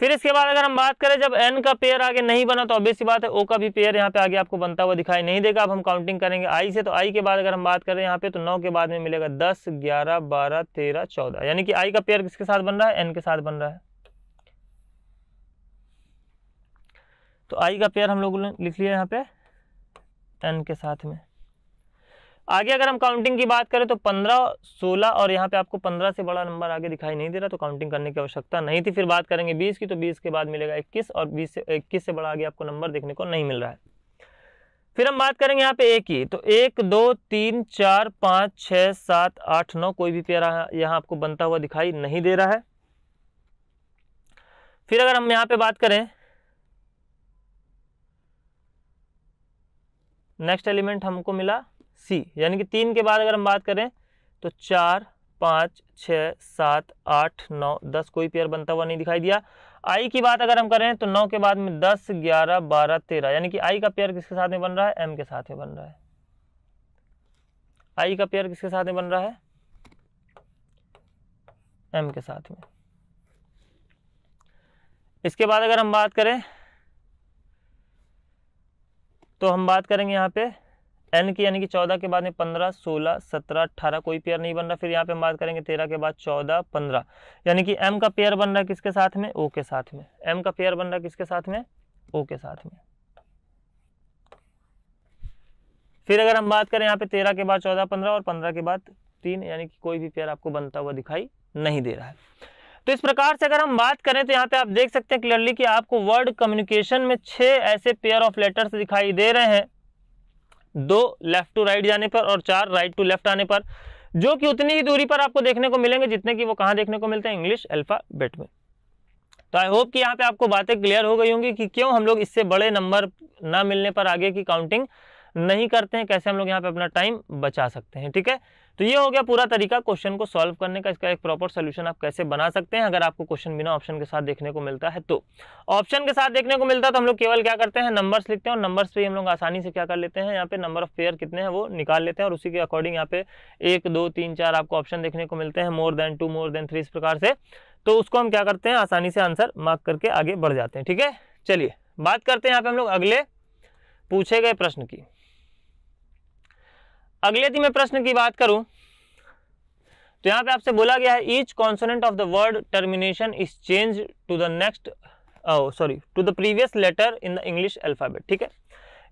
फिर इसके बाद अगर हम बात करें जब एन का पेयर आगे नहीं बना तो ऑब्वियस बात है ओ का भी पेयर यहाँ पे आगे आपको बनता हुआ दिखाई नहीं देगा अब हम काउंटिंग करेंगे आई से तो आई के बाद अगर हम बात करें यहाँ पे तो नौ के बाद में मिलेगा दस ग्यारह बारह तेरह चौदह यानी कि आई का पेयर किसके साथ बन रहा है एन के साथ बन रहा है तो आई का पेयर हम लोगों ने लिख लिया यहाँ पे एन के साथ में आगे अगर हम काउंटिंग की बात करें तो पंद्रह सोलह और यहाँ पे आपको पंद्रह से बड़ा नंबर आगे दिखाई नहीं दे रहा तो काउंटिंग करने की आवश्यकता नहीं थी फिर बात करेंगे बीस की तो बीस के बाद मिलेगा इक्कीस और बीस से इक्कीस से बड़ा आगे आपको नंबर देखने को नहीं मिल रहा है फिर हम बात करेंगे यहाँ पे एक की तो एक दो तीन चार पाँच छः सात आठ नौ कोई भी पेयर यहाँ आपको बनता हुआ दिखाई नहीं दे रहा है फिर अगर हम यहाँ पे बात करें नेक्स्ट एलिमेंट हमको मिला सी यानी कि तीन के बाद अगर हम बात करें तो चार पाँच छ सात आठ नौ दस कोई पेयर बनता हुआ नहीं दिखाई दिया आई की बात अगर हम करें तो नौ के बाद में दस ग्यारह बारह तेरह यानी कि आई का पेयर किसके साथ में बन रहा है एम के साथ में बन रहा है आई का पेयर किसके साथ में बन रहा है एम के साथ में इसके बाद अगर हम बात करें तो हम बात करेंगे यहाँ पे एन की यानी कि चौदह के बाद में पंद्रह सोलह सत्रह अट्ठारह कोई पेयर नहीं बन रहा फिर यहाँ पे हम बात करेंगे तेरह के बाद चौदह पंद्रह यानी कि एम का पेयर बन रहा है किसके साथ में ओ के साथ में एम का पेयर बन रहा है किसके साथ में ओ के साथ में फिर अगर हम बात करें यहाँ पे तेरह के बाद चौदह पंद्रह और पंद्रह के बाद तीन यानी कि कोई भी पेयर आपको बनता हुआ दिखाई नहीं दे रहा है तो इस प्रकार से अगर हम बात करें तो यहाँ पे आप देख सकते हैं क्लियरली कि आपको वर्ड कम्युनिकेशन में छह ऐसे पेयर ऑफ लेटर्स दिखाई दे रहे हैं दो लेफ्ट टू राइट जाने पर और चार राइट टू लेफ्ट आने पर जो कि उतनी ही दूरी पर आपको देखने को मिलेंगे जितने की वो कहाँ देखने को मिलते हैं इंग्लिश अल्फ़ाबेट में तो आई होप कि यहाँ पे आपको बातें क्लियर हो गई होंगी कि क्यों हम लोग इससे बड़े नंबर ना मिलने पर आगे की काउंटिंग नहीं करते हैं कैसे हम लोग यहाँ पे अपना टाइम बचा सकते हैं ठीक है तो ये हो गया पूरा तरीका क्वेश्चन को सॉल्व करने का इसका एक प्रॉपर सोल्यूशन आप कैसे बना सकते हैं अगर आपको क्वेश्चन बिना ऑप्शन के साथ देखने को मिलता है तो ऑप्शन के साथ देखने को मिलता है तो हम लोग केवल क्या करते हैं नंबर्स लिखते हैं और नंबर्स पे हम लोग आसानी से क्या कर लेते हैं यहाँ पे नंबर ऑफ पेयर कितने हैं वो निकाल लेते हैं और उसी के अकॉर्डिंग यहाँ पे एक दो तीन चार आपको ऑप्शन देखने को मिलते हैं more than two more than three इस प्रकार से तो उसको हम क्या करते हैं आसानी से आंसर मार्क करके आगे बढ़ जाते हैं ठीक है चलिए बात करते हैं यहाँ पे हम लोग अगले पूछे गए प्रश्न की अगले थी मैं प्रश्न की बात करूं तो यहां पे आपसे बोला गया है each consonant of the word termination is change to the next sorry to the previous letter in the English alphabet ठीक है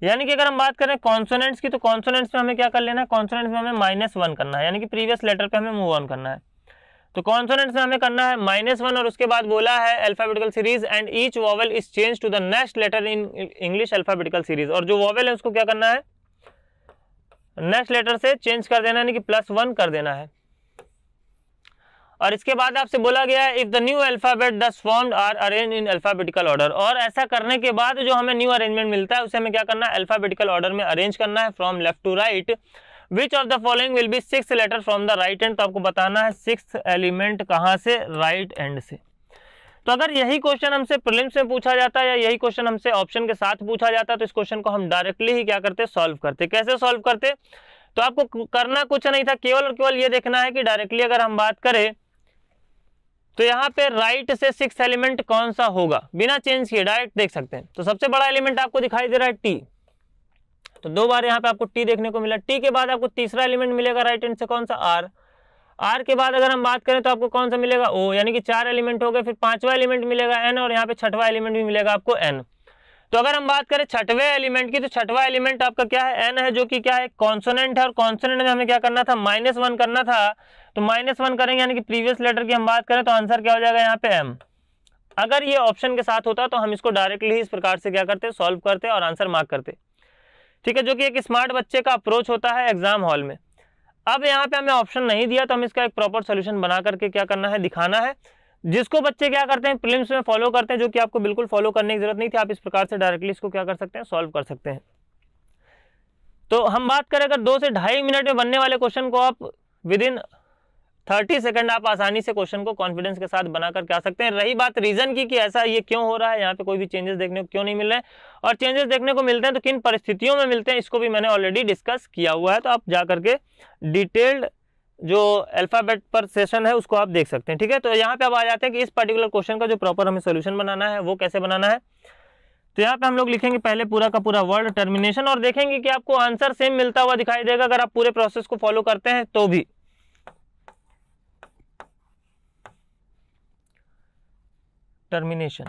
यानी कि अगर हम बात करें कॉन्सोनेंट्स की तो कॉन्सोनेंट्स में हमें क्या कर लेना है कॉन्सोनेंट्स में हमें माइनस वन करना है यानी कि प्रीवियस लेटर पे हमें मूव ऑन करना है तो कॉन्सोनेंट्स में हमें करना है माइनस वन और उसके बाद बोला है alphabetical series and each vowel is change to the next letter in English alphabetical series और जो वॉवल है उसको क्या करना है नेक्स्ट लेटर से चेंज कर देना यानी कि प्लस वन कर देना है और इसके बाद आपसे बोला गया है if the new alphabet thus form are arrange in alphabetical order और ऐसा करने के बाद जो हमें न्यू अरेंजमेंट मिलता है उसे हमें क्या करना है अल्फ़ाबेटिकल ऑर्डर में अरेंज करना है from left to right which of the following will be six letter from the right end तो आपको बताना है सिक्स एलिमेंट कहाँ से राइट right एंड से तो अगर यही क्वेश्चन हमसे प्रिलिम्स में पूछा जाता है या यही क्वेश्चन हमसे ऑप्शन के साथ पूछा जाता है तो इस क्वेश्चन को हम डायरेक्टली ही क्या करते सॉल्व करते कैसे सॉल्व करते तो आपको करना कुछ नहीं था केवल और केवल ये देखना है कि डायरेक्टली अगर हम बात करें तो यहाँ पे राइट से सिक्स एलिमेंट कौन सा होगा बिना चेंज किए डायरेक्ट देख सकते हैं तो सबसे बड़ा एलिमेंट आपको दिखाई दे रहा है टी तो दो बार यहाँ पे आपको टी देखने को मिला टी के बाद आपको तीसरा एलिमेंट मिलेगा राइट एंड से कौन सा आर आर के बाद अगर हम बात करें तो आपको कौन सा मिलेगा ओ यानी कि चार एलिमेंट हो गए फिर पांचवा एलिमेंट मिलेगा एन और यहाँ पे छठवा एलिमेंट भी मिलेगा आपको एन तो अगर हम बात करें छठवे एलिमेंट की तो छठवा एलिमेंट आपका क्या है एन है जो कि क्या है कॉन्सोनेंट है और कॉन्सोनेंट में हमें क्या करना था माइनस वन करना था तो माइनस वन करेंगे यानी कि प्रीवियस लेटर की हम बात करें तो आंसर क्या हो जाएगा यहाँ पे एम अगर ये ऑप्शन के साथ होता तो हम इसको डायरेक्टली इस प्रकार से क्या करते सॉल्व करते और आंसर मार्क करते ठीक है जो कि एक स्मार्ट बच्चे का अप्रोच होता है एग्जाम हॉल में अब यहाँ पे हमें ऑप्शन नहीं दिया तो हम इसका एक प्रॉपर सोल्यूशन बना करके क्या करना है दिखाना है जिसको बच्चे क्या करते हैं प्रिलिम्स में फॉलो करते हैं जो कि आपको बिल्कुल फॉलो करने की जरूरत नहीं थी आप इस प्रकार से डायरेक्टली इसको क्या कर सकते हैं सॉल्व कर सकते हैं तो हम बात करें अगर दो से ढाई मिनट में बनने वाले क्वेश्चन को आप विद इन 30 सेकंड आप आसानी से क्वेश्चन को कॉन्फिडेंस के साथ बनाकर आ सकते हैं रही बात रीजन की कि ऐसा ये क्यों हो रहा है यहाँ पे कोई भी चेंजेस देखने को क्यों नहीं मिल रहे और चेंजेस देखने को मिलते हैं तो किन परिस्थितियों में मिलते हैं इसको भी मैंने ऑलरेडी डिस्कस किया हुआ है तो आप जा करके डिटेल्ड जो अल्फ़ाबेट पर सेशन है उसको आप देख सकते हैं ठीक है तो यहाँ पे आप आ जाते हैं कि इस पर्टिकुलर क्वेश्चन का जो प्रॉपर हमें सोल्यूशन बनाना है वो कैसे बनाना है तो यहाँ पे हम लोग लिखेंगे पहले पूरा का पूरा वर्ड टर्मिनेशन और देखेंगे कि आपको आंसर सेम मिलता हुआ दिखाई देगा अगर आप पूरे प्रोसेस को फॉलो करते हैं तो भी termination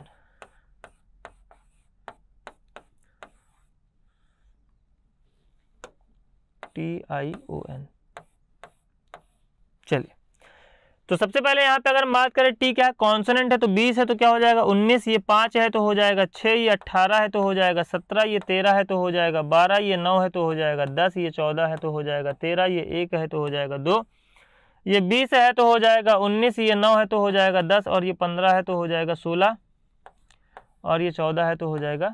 T I O N चलिए तो सबसे पहले यहां पे अगर हम बात करें टी क्या है कॉन्सोनेंट है तो बीस है तो क्या हो जाएगा उन्नीस ये पांच है तो हो जाएगा छह ये अट्ठारह है तो हो जाएगा सत्रह ये तेरह है तो हो जाएगा बारह ये नौ है तो हो जाएगा दस ये चौदह है तो हो जाएगा तेरह ये एक है तो हो जाएगा दो ये बीस है तो हो जाएगा उन्नीस ये नौ है तो हो जाएगा दस और ये पंद्रह है तो हो जाएगा सोलह और ये चौदह है तो हो जाएगा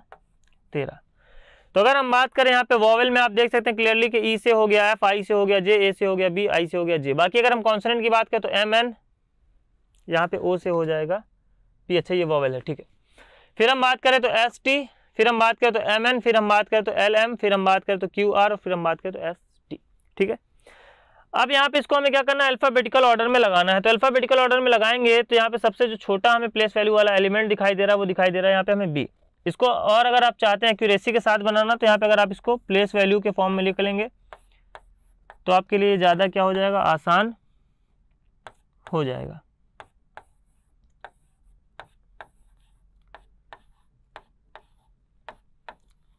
तेरह तो अगर हम बात करें यहाँ पे वॉवल में आप देख सकते हैं क्लियरली कि ई e से हो गया एफ आई से हो गया जे ए से हो गया बी आई से हो गया जे बाकी अगर हम कॉन्सनेंट की बात करें तो एम एन यहाँ पे ओ से हो जाएगा पी अच्छा ये वॉवल है ठीक है फिर हम बात करें तो एस टी फिर हम बात करें तो एम एन फिर हम बात करें तो एल एम फिर हम बात करें तो क्यू आर और फिर हम बात करें तो एस टी ठीक है अब यहाँ पे इसको हमें क्या करना है अल्फाबेटिकल ऑर्डर में लगाना है तो अल्फाबेटिकल ऑर्डर में लगाएंगे तो यहाँ पे सबसे जो छोटा हमें प्लेस वैल्यू वाला एलिमेंट दिखाई दे रहा है वो दिखाई दे रहा है यहाँ पे हमें बी इसको और अगर आप चाहते हैं एक्यूरेसी के साथ बनाना तो यहाँ पे अगर आप इसको प्लेस वैल्यू के फॉर्म में लिख लेंगे तो आपके लिए ज़्यादा क्या हो जाएगा आसान हो जाएगा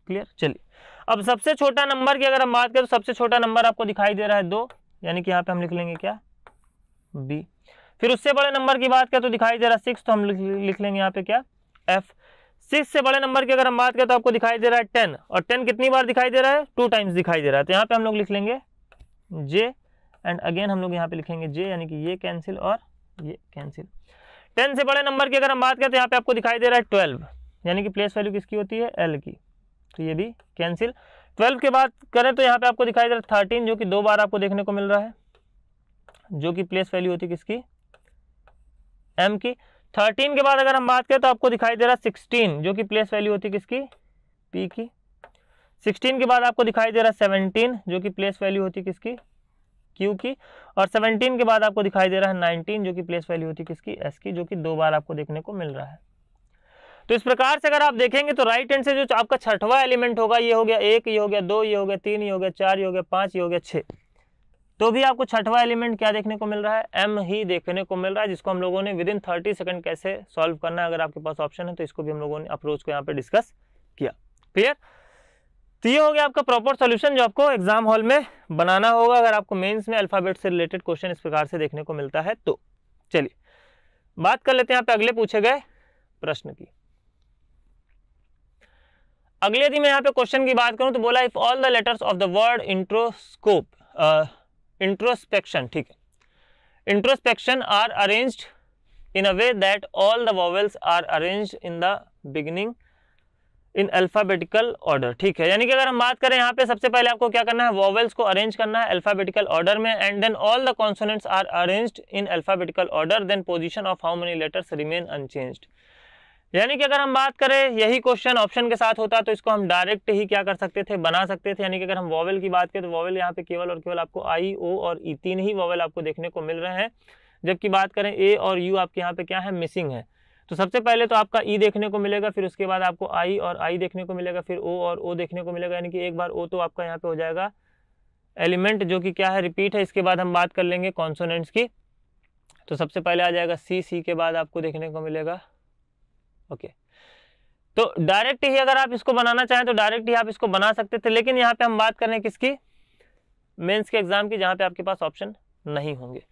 क्लियर चलिए अब सबसे छोटा नंबर की अगर हम बात करें तो सबसे छोटा नंबर आपको दिखाई दे रहा है दो यानी कि यहाँ पे हम लिख लेंगे क्या बी फिर उससे बड़े नंबर की बात करें तो दिखाई दे रहा है सिक्स तो हम लिख लेंगे यहाँ पे क्या एफ सिक्स से बड़े नंबर की अगर हम बात करें तो आपको दिखाई दे रहा है टेन और टेन कितनी बार दिखाई दे रहा है टू टाइम्स दिखाई दे रहा है तो यहाँ पे हम लोग लिख लेंगे जे एंड अगेन हम लोग यहाँ पे लिखेंगे जे यानी कि ये कैंसिल और ये कैंसिल टेन से बड़े नंबर की अगर हम बात करें तो यहाँ पे आपको दिखाई दे रहा है ट्वेल्व यानी कि प्लेस वैल्यू किसकी होती है एल की तो ये भी कैंसिल ट्वेल्व के बाद करें तो यहाँ पे आपको दिखाई दे रहा है थर्टीन जो कि दो बार आपको देखने को मिल रहा है जो कि प्लेस वैल्यू होती है किसकी एम की थर्टीन के बाद अगर हम बात करें तो आपको दिखाई दे रहा है सिक्सटीन जो कि प्लेस वैल्यू होती है किसकी पी की सिक्सटीन के बाद आपको दिखाई दे रहा है सेवनटीन जो कि प्लेस वैल्यू होती है किसकी क्यू की और सेवनटीन के बाद आपको दिखाई दे रहा है नाइनटीन जो कि प्लेस वैल्यू होती है किसकी एस की जो कि दो बार आपको देखने को मिल रहा है तो इस प्रकार से अगर आप देखेंगे तो राइट हैंड से जो आपका छठवा एलिमेंट होगा ये हो गया एक ये हो गया दो ये हो गया तीन ये हो गया चार ये हो गया पाँच ये हो गया छः तो भी आपको छठवा एलिमेंट क्या देखने को मिल रहा है एम ही देखने को मिल रहा है जिसको हम लोगों ने विद इन थर्टी सेकेंड कैसे सॉल्व करना है अगर आपके पास ऑप्शन है तो इसको भी हम लोगों ने अप्रोच को यहाँ पर डिस्कस किया क्लियर तो ये हो गया आपका प्रॉपर सॉल्यूशन जो आपको एग्जाम हॉल में बनाना होगा अगर आपको मेन्स में अल्फ़ाबेट से रिलेटेड क्वेश्चन इस प्रकार से देखने को मिलता है तो चलिए बात कर लेते हैं यहाँ पे अगले पूछे गए प्रश्न की अगले यदि मैं यहाँ पे क्वेश्चन की बात करूँ तो बोला if all the letters of the word introscope introspection ठीक है introspection are arranged in a way that all the vowels are arranged in the beginning in alphabetical order ठीक है यानी कि अगर हम बात करें यहाँ पे सबसे पहले आपको क्या करना है वॉवल्स को अरेंज करना है अल्फ़ाबेटिकल ऑर्डर में and then all the consonants are arranged in alphabetical order then position of how many letters remain unchanged यानी कि अगर हम बात करें यही क्वेश्चन ऑप्शन के साथ होता तो इसको हम डायरेक्ट ही क्या कर सकते थे बना सकते थे यानी कि अगर हम वॉवल की बात करें तो वॉवल यहाँ पे केवल और केवल आपको आई ओ और ई e तीन ही वॉवल आपको देखने को मिल रहे हैं जबकि बात करें ए और यू आपके यहाँ पे क्या है मिसिंग है तो सबसे पहले तो आपका ई e देखने को मिलेगा फिर उसके बाद आपको आई और आई देखने को मिलेगा फिर ओ और ओ देखने को मिलेगा यानी कि एक बार ओ तो आपका यहाँ पे हो जाएगा एलिमेंट जो कि क्या है रिपीट है इसके बाद हम बात कर लेंगे कॉन्सोनेंट्स की तो सबसे पहले आ जाएगा सी सी के बाद आपको देखने को मिलेगा ओके तो डायरेक्ट ही अगर आप इसको बनाना चाहें तो डायरेक्ट ही आप इसको बना सकते थे लेकिन यहाँ पे हम बात करें किसकी मेंस के एग्जाम की जहाँ पे आपके पास ऑप्शन नहीं होंगे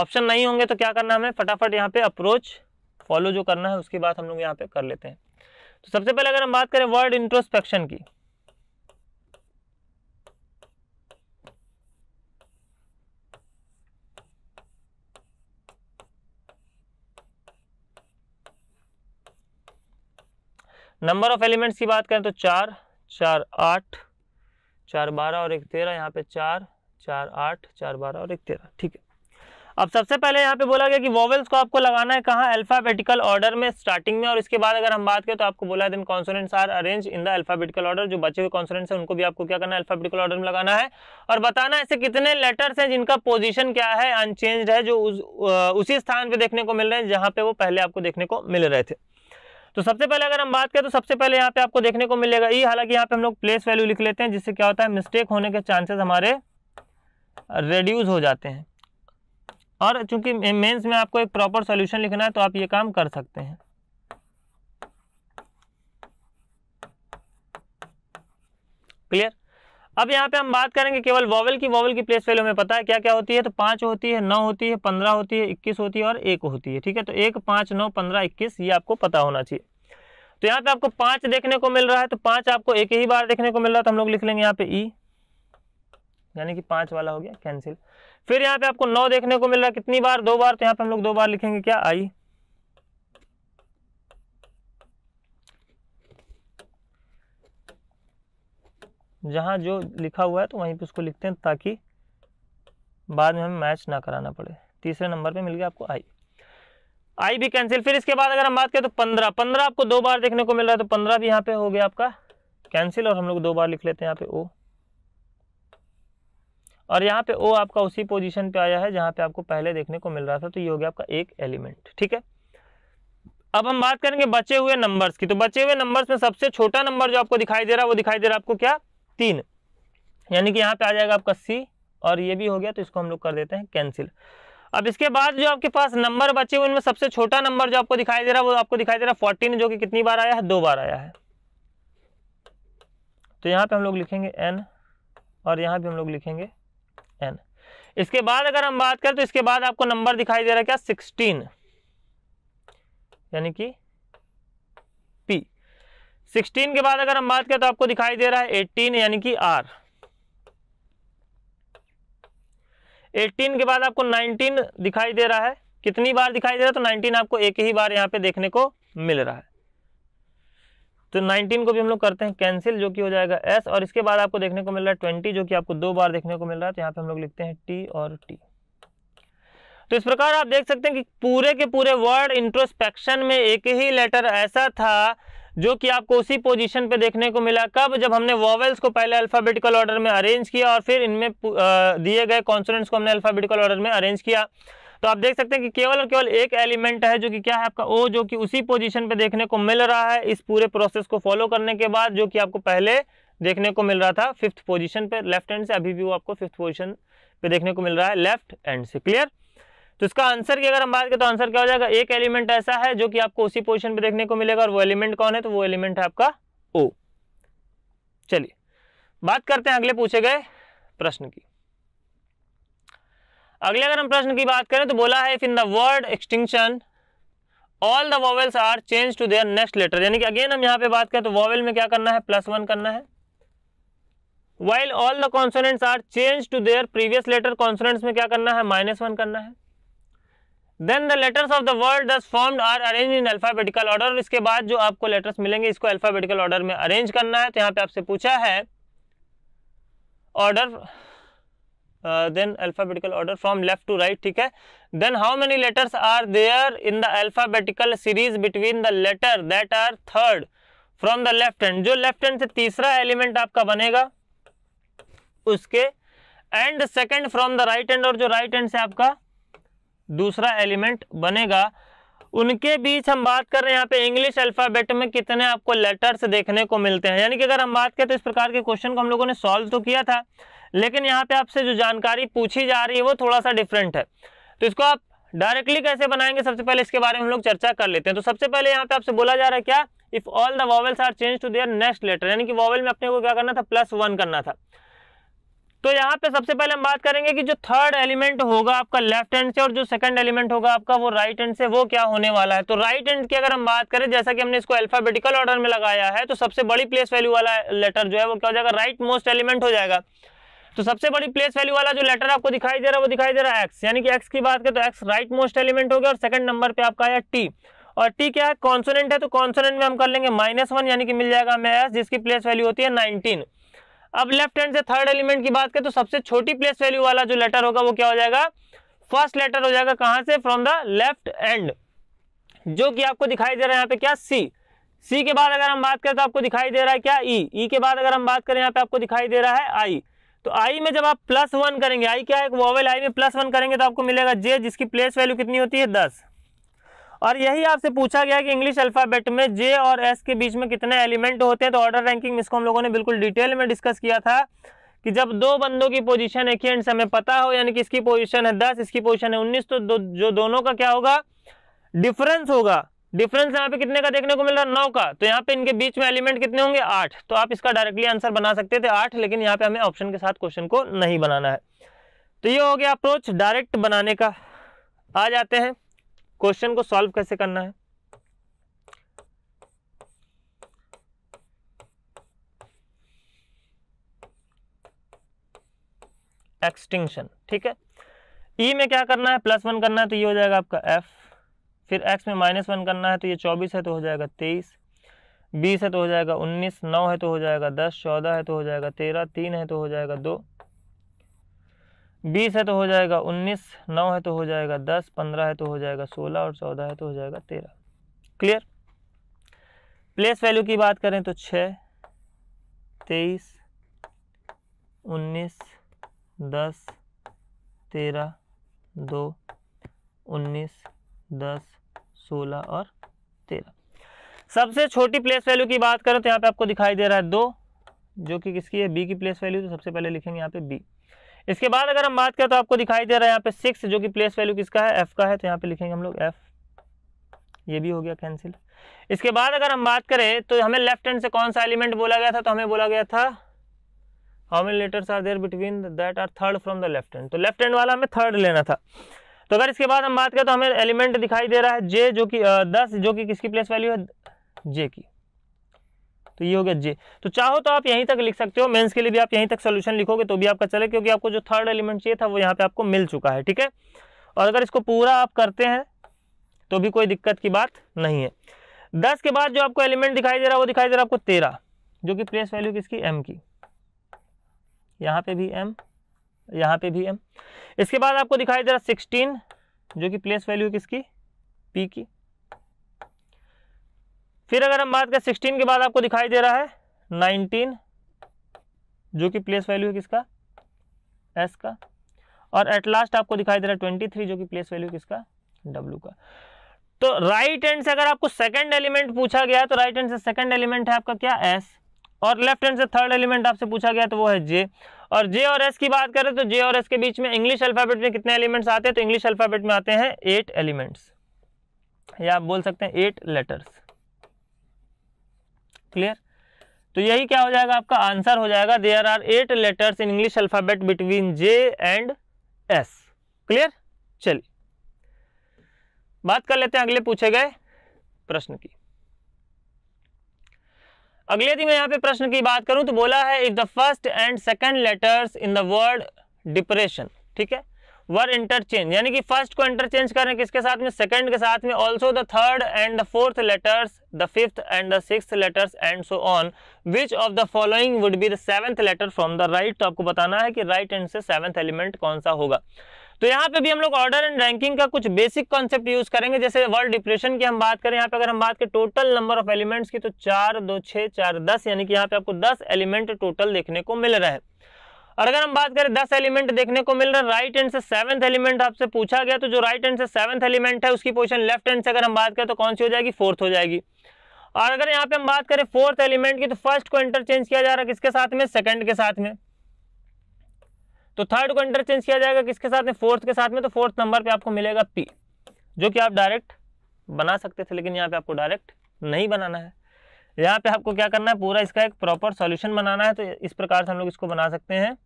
ऑप्शन नहीं होंगे तो क्या करना हमें फटाफट यहाँ पे अप्रोच फॉलो जो करना है उसकी बात हम लोग यहाँ पे कर लेते हैं तो सबसे पहले अगर हम बात करें वर्ड इंट्रोस्पेक्शन की नंबर ऑफ एलिमेंट्स की बात करें तो चार चार आठ चार बारह और एक तेरह यहाँ पे चार चार आठ चार बारह और एक तेरह ठीक है अब सबसे पहले यहाँ पे बोला गया कि वॉवल्स को आपको लगाना है कहाँ अल्फ़ाबेटिकल ऑर्डर में स्टार्टिंग में और इसके बाद अगर हम बात करें तो आपको बोला then consonants are arrange in the alphabetical order जो बचे हुए कॉन्सोनेंट्स हैं उनको भी आपको क्या करना है अल्फ़ाबेटिकल ऑर्डर में लगाना है और बताना ऐसे कितने लेटर्स हैं जिनका पोजिशन क्या है अनचेंज है जो उस, उसी स्थान पर देखने को मिल रहे हैं जहाँ पे वो पहले आपको देखने को मिल रहे थे तो सबसे पहले अगर हम बात करें तो सबसे पहले यहाँ पे आपको देखने को मिलेगा ई हालांकि यहाँ पे हम लोग प्लेस वैल्यू लिख लेते हैं जिससे क्या होता है मिस्टेक होने के चांसेस हमारे रेड्यूज हो जाते हैं और चूंकि मेंस में आपको एक प्रॉपर सोल्यूशन लिखना है तो आप ये काम कर सकते हैं क्लियर अब यहाँ पे हम बात करेंगे केवल वॉवल की वॉवल की प्लेस वैल्यू हमें पता है क्या क्या होती है तो पाँच होती है नौ होती है पंद्रह होती है इक्कीस होती है और एक होती है ठीक है तो एक पांच नौ पंद्रह इक्कीस ये आपको पता होना चाहिए तो यहाँ पे आपको पांच देखने को मिल रहा है तो पांच आपको एक ही बार देखने को मिल रहा है तो हम लोग लिख लेंगे यहाँ पे ई e। यानी कि पांच वाला हो गया कैंसिल फिर यहाँ पे आपको नौ देखने को मिल रहा है कितनी बार दो बार तो यहाँ पे हम लोग दो बार लिखेंगे क्या आई जहाँ जो लिखा हुआ है तो वहीं पे उसको लिखते हैं ताकि बाद में हमें मैच ना कराना पड़े तीसरे नंबर पे मिल गया आपको आई आई भी कैंसिल फिर इसके बाद अगर हम बात करें तो पंद्रह पंद्रह आपको दो बार देखने को मिल रहा है तो पंद्रह भी यहाँ पे हो गया आपका कैंसिल और हम लोग दो बार लिख लेते हैं यहाँ पे ओ और यहाँ पे ओ आपका उसी पोजीशन पे आया है जहाँ पे आपको पहले देखने को मिल रहा था तो ये हो गया आपका एक एलिमेंट ठीक है अब हम बात करेंगे बचे हुए नंबर्स की तो बचे हुए नंबर्स में सबसे छोटा नंबर जो आपको दिखाई दे रहा है वो दिखाई दे रहा है आपको क्या तीन यानी कि यहाँ पे आ जाएगा आपका सी और ये भी हो गया तो इसको हम लोग कर देते हैं कैंसिल अब इसके बाद जो आपके पास नंबर बचे हुए उनमें सबसे छोटा नंबर जो आपको दिखाई दे रहा है वो आपको दिखाई दे रहा है फोर्टीन जो कि कितनी बार आया है दो बार आया है तो यहाँ पे हम लोग लिखेंगे एन और यहाँ पे हम लोग लिखेंगे एन इसके बाद अगर हम बात करें तो इसके बाद आपको नंबर दिखाई दे रहा है क्या सिक्सटीन यानी कि सिक्सटीन के बाद अगर हम बात करें तो आपको दिखाई दे रहा है एट्टीन यानी कि आर एट्टीन के बाद आपको नाइनटीन दिखाई दे रहा है कितनी बार दिखाई दे रहा है तो नाइनटीन आपको एक ही बार यहां पे देखने को मिल रहा है तो नाइनटीन को भी हम लोग करते हैं कैंसिल जो कि हो जाएगा एस और इसके बाद आपको देखने को मिल रहा है ट्वेंटी जो कि आपको दो बार देखने को मिल रहा है तो यहां पर हम लोग लिखते हैं टी और टी तो इस प्रकार आप देख सकते हैं कि पूरे के पूरे वर्ड इंट्रोस्पेक्शन में एक ही लेटर ऐसा था जो कि आपको उसी पोजीशन पे देखने को मिला कब जब हमने वॉवेल्स को पहले अल्फ़ाबेटिकल ऑर्डर में अरेंज किया और फिर इनमें दिए गए कॉन्सोनेंट्स को हमने अल्फ़ाबेटिकल ऑर्डर में अरेंज किया तो आप देख सकते हैं कि केवल और केवल एक एलिमेंट है जो कि क्या है आपका ओ जो कि उसी पोजिशन पे देखने को मिल रहा है इस पूरे प्रोसेस को फॉलो करने के बाद जो कि आपको पहले देखने को मिल रहा था फिफ्थ पोजिशन पे लेफ्ट हैंड से अभी भी वो आपको फिफ्थ पोजिशन पे देखने को मिल रहा है लेफ्ट एंड से क्लियर तो इसका आंसर की अगर हम बात करें तो आंसर क्या हो जाएगा एक एलिमेंट ऐसा है जो कि आपको उसी पोजिशन पर देखने को मिलेगा और वो एलिमेंट कौन है तो वो एलिमेंट है आपका ओ चलिए बात करते हैं अगले पूछे गए प्रश्न की अगले अगर हम प्रश्न की बात करें तो बोला है if in the word extinction all the vowels are change to their next letter यानी कि अगेन हम यहां पे बात करें तो वॉवेल में क्या करना है प्लस वन करना है while all the consonants are change to their previous letter consonants में क्या करना है माइनस वन करना है then the letters of the word thus formed are arrange in alphabetical order और इसके बाद जो आपको लेटर्स मिलेंगे इसको अल्फाबेटिकल ऑर्डर में अरेंज करना है तो यहाँ पे आपसे पूछा है order then alphabetical order from left to right ठीक है then how many letters are there in the alphabetical series between the letter that are third from the left hand जो लेफ्ट हैंड से तीसरा एलिमेंट आपका बनेगा उसके and second from the right hand और जो राइट right हैंड से आपका दूसरा एलिमेंट बनेगा उनके बीच हम बात कर रहे हैं यहाँ पे इंग्लिश अल्फ़ाबेट में कितने आपको लेटर्स देखने को मिलते हैं यानी कि अगर हम बात करें तो इस प्रकार के क्वेश्चन को हम लोगों ने सॉल्व तो किया था लेकिन यहाँ पे आपसे जो जानकारी पूछी जा रही है वो थोड़ा सा डिफरेंट है तो इसको आप डायरेक्टली कैसे बनाएंगे सबसे पहले इसके बारे में हम लोग चर्चा कर लेते हैं तो सबसे पहले यहाँ पे आपसे बोला जा रहा है क्या if all the vowels are change to their next letter यानी कि वॉवल में अपने को क्या करना था प्लस वन करना था तो यहाँ पे सबसे पहले हम बात करेंगे कि जो थर्ड एलिमेंट होगा आपका लेफ्ट हैंड से और जो सेकंड एलिमेंट होगा आपका वो राइट हैंड से वो क्या होने वाला है तो राइट हैंड की अगर हम बात करें जैसा कि हमने इसको अल्फाबेटिकल ऑर्डर में लगाया है तो सबसे बड़ी प्लेस वैल्यू वाला लेटर जो है वो क्या हो जाएगा राइट मोस्ट एलिमेंट हो जाएगा तो सबसे बड़ी प्लेस वैल्यू वाला जो लेटर आपको दिखाई दे रहा है वो दिखाई दे रहा है एक्स यानी कि एक्स की बात करें तो एक्स राइट मोस्ट एलिमेंट हो गया और सेकंड नंबर पे आपका आया टी और टी क्या है कॉन्सोनेंट है तो कॉन्सोनेंट में हम कर लेंगे माइनस वन यानी कि मिल जाएगा हमें एस जिसकी प्लेस वैल्यू होती है नाइनटीन अब लेफ्ट हैंड से थर्ड एलिमेंट की बात करें तो सबसे छोटी प्लेस वैल्यू वाला जो लेटर होगा वो क्या हो जाएगा फर्स्ट लेटर हो जाएगा कहाँ से फ्रॉम द लेफ्ट एंड जो कि आपको दिखाई दे रहा है यहाँ पे क्या सी सी के बाद अगर हम बात करें तो आपको दिखाई दे रहा है क्या ई e. ई e के बाद अगर हम बात करें यहाँ पे आपको दिखाई दे रहा है आई तो आई में जब आप प्लस वन करेंगे आई क्या है वोवेल आई में प्लस वन करेंगे तो आपको मिलेगा जे जिसकी प्लेस वैल्यू कितनी होती है दस और यही आपसे पूछा गया कि इंग्लिश अल्फ़ाबेट में जे और एस के बीच में कितने एलिमेंट होते हैं तो ऑर्डर रैंकिंग इसको हम लोगों ने बिल्कुल डिटेल में डिस्कस किया था कि जब दो बंदों की पोजीशन एक ही एंड से हमें पता हो यानी कि इसकी पोजीशन है दस इसकी पोजीशन है उन्नीस तो दो, जो दोनों का क्या होगा डिफरेंस होगा डिफरेंस यहाँ पे कितने का देखने को मिल रहा है नौ का तो यहाँ पे इनके बीच में एलिमेंट कितने होंगे आठ तो आप इसका डायरेक्टली आंसर बना सकते थे आठ लेकिन यहाँ पे हमें ऑप्शन के साथ क्वेश्चन को नहीं बनाना है तो ये हो गया अप्रोच डायरेक्ट बनाने का आ जाते हैं क्वेश्चन को सॉल्व कैसे करना है एक्सटिंक्शन ठीक है ई e में क्या करना है प्लस वन करना है तो ये हो जाएगा आपका एफ फिर एक्स में माइनस वन करना है तो ये चौबीस है तो हो जाएगा तेईस बीस है तो हो जाएगा उन्नीस नौ है तो हो जाएगा दस चौदह है तो हो जाएगा तेरह तीन है तो हो जाएगा दो बीस है तो हो जाएगा उन्नीस नौ है तो हो जाएगा दस पंद्रह है तो हो जाएगा सोलह और चौदह है तो हो जाएगा तेरह क्लियर प्लेस वैल्यू की बात करें तो छः तेईस उन्नीस दस तेरह दो उन्नीस दस सोलह और तेरह सबसे छोटी प्लेस वैल्यू की बात करें तो यहाँ पे आपको दिखाई दे रहा है दो जो कि किसकी है बी की प्लेस वैल्यू तो सबसे पहले लिखेंगे यहाँ पे बी इसके बाद अगर हम बात करें तो आपको दिखाई दे रहा है यहाँ पे सिक्स जो कि प्लेस वैल्यू किसका है एफ का है तो यहाँ पे लिखेंगे हम लोग एफ ये भी हो गया कैंसिल इसके बाद अगर हम बात करें तो हमें लेफ्ट हैंड से कौन सा एलिमेंट बोला गया था तो हमें बोला गया था how many letters are there between that are third from the left hand तो लेफ्ट हैंड वाला हमें थर्ड लेना था तो अगर इसके बाद हम बात करें तो हमें एलिमेंट दिखाई दे रहा है जे जो कि दस जो कि किसकी प्लेस वैल्यू है जे की तो ये हो गया जे तो चाहो तो आप यहीं तक लिख सकते हो मेंस के लिए भी आप यहीं तक सोल्यूशन लिखोगे तो भी आपका चले क्योंकि आपको जो थर्ड एलिमेंट चाहिए था वो यहाँ पे आपको मिल चुका है ठीक है और अगर इसको पूरा आप करते हैं तो भी कोई दिक्कत की बात नहीं है दस के बाद जो आपको एलिमेंट दिखाई दे रहा है वो दिखाई दे रहा है आपको तेरह जो कि प्लेस वैल्यू किसकी एम की यहाँ पे भी एम यहाँ पे भी एम इसके बाद आपको दिखाई दे रहा सिक्सटीन जो कि प्लेस वैल्यू किसकी पी की फिर अगर हम बात करें सिक्सटीन के बाद आपको दिखाई दे रहा है नाइनटीन जो कि प्लेस वैल्यू है किसका एस का और एट लास्ट आपको दिखाई दे रहा है ट्वेंटी थ्री जो कि प्लेस वैल्यू किसका डब्ल्यू का तो राइट हैंड से अगर आपको सेकंड एलिमेंट पूछा गया तो राइट हैंड से सेकंड एलिमेंट है आपका क्या एस और लेफ्ट हैंड से थर्ड एलिमेंट आपसे पूछा गया तो वो है जे और जे और एस की बात करें तो जे और एस के बीच में इंग्लिश अल्फ़ाबेट में कितने एलिमेंट्स आते हैं तो इंग्लिश अल्फ़ाबेट में आते हैं एट एलिमेंट्स या आप बोल सकते हैं एट लेटर्स क्लियर तो यही क्या हो जाएगा आपका आंसर हो जाएगा there are eight letters in English alphabet between J and S clear चलिए बात कर लेते हैं अगले पूछे गए प्रश्न की अगले यदि मैं यहां पे प्रश्न की बात करूं तो बोला है if the first and second letters in the word depression ठीक है वर इंटरचेंज यानी कि फर्स्ट को इंटरचेंज कर रहे हैं किसके साथ में सेकंड के साथ में also the third and the fourth letters the fifth and the six letters and so on which of the following would be the seventh letter from the right तो आपको बताना है कि राइट एंड से सेवंथ एलिमेंट कौन सा होगा तो यहाँ पे भी हम लोग ऑर्डर एंड रैंकिंग का कुछ बेसिक कॉन्सेप्ट यूज करेंगे जैसे वर्ल्ड डिप्रेशन की हम बात करें यहाँ पे अगर हम बात करें टोटल नंबर ऑफ एलिमेंट्स की तो चार दो छः चार दस यानी कि यहाँ पे आपको दस एलिमेंट टोटल देखने को मिल रहा है और अगर हम बात करें दस एलिमेंट देखने को मिल रहा है राइट एंड से सेवंथ एलिमेंट आपसे पूछा गया तो जो राइट एंड से सेवंथ एलिमेंट है उसकी पोजिशन लेफ्ट एंड से अगर हम बात करें तो कौन सी हो जाएगी फोर्थ हो जाएगी और अगर यहाँ पे हम बात करें फोर्थ एलिमेंट की तो फर्स्ट को इंटरचेंज किया जा रहा है किसके साथ में सेकंड के साथ में तो थर्ड को इंटरचेंज किया जाएगा किसके साथ में फोर्थ के साथ में तो फोर्थ नंबर पे आपको मिलेगा पी जो कि आप डायरेक्ट बना सकते थे लेकिन यहाँ पे आपको डायरेक्ट नहीं बनाना है यहाँ पे आपको क्या करना है पूरा इसका एक प्रॉपर सॉल्यूशन बनाना है तो इस प्रकार से हम लोग इसको बना सकते हैं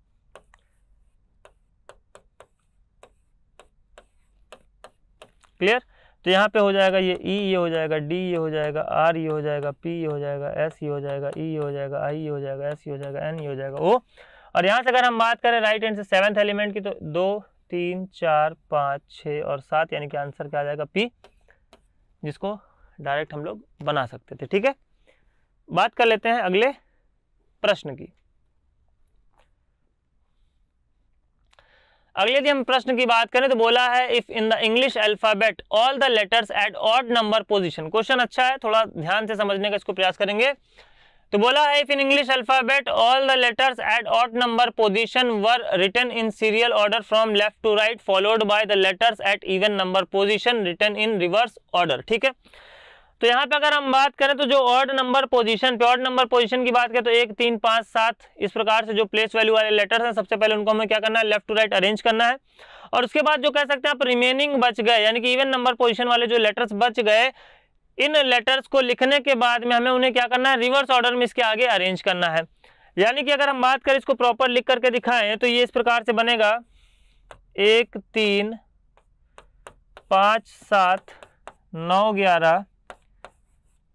क्लियर तो यहाँ पे हो जाएगा ये ई ये हो जाएगा डी ये हो जाएगा आर ये हो जाएगा पी ये हो जाएगा एस ये हो जाएगा ई ये हो जाएगा आई ये हो जाएगा एस ये हो जाएगा एन ये हो जाएगा ओ और यहाँ से अगर हम बात करें राइट हैंड से सेवन्थ एलिमेंट की तो दो तीन चार पाँच छः और सात यानी कि आंसर क्या आ जाएगा पी जिसको डायरेक्ट हम लोग बना सकते थे ठीक है बात कर लेते हैं अगले प्रश्न की अगले यदि हम प्रश्न की बात करें तो बोला है if in the English alphabet all the letters at odd number position question अच्छा है थोड़ा ध्यान से समझने का इसको प्रयास करेंगे तो बोला है if in English alphabet all the letters at odd number position were return in serial order from left to right followed by the letters at even number position return in reverse order ठीक है तो यहाँ पे अगर हम बात करें तो जो ऑर्ड नंबर पोजीशन पे ऑर्ड नंबर पोजीशन की बात करें तो एक तीन पाँच सात इस प्रकार से जो प्लेस वैल्यू वाले लेटर्स हैं सबसे पहले उनको हमें क्या करना है लेफ्ट टू राइट अरेंज करना है और उसके बाद जो कह सकते हैं आप रिमेनिंग बच गए यानी कि इवन नंबर पोजिशन वाले जो लेटर्स बच गए इन लेटर्स को लिखने के बाद में हमें उन्हें क्या करना है रिवर्स ऑर्डर में इसके आगे अरेंज करना है यानी कि अगर हम बात करें इसको प्रॉपर लिख करके दिखाएं तो ये इस प्रकार से बनेगा एक तीन पाँच सात नौ ग्यारह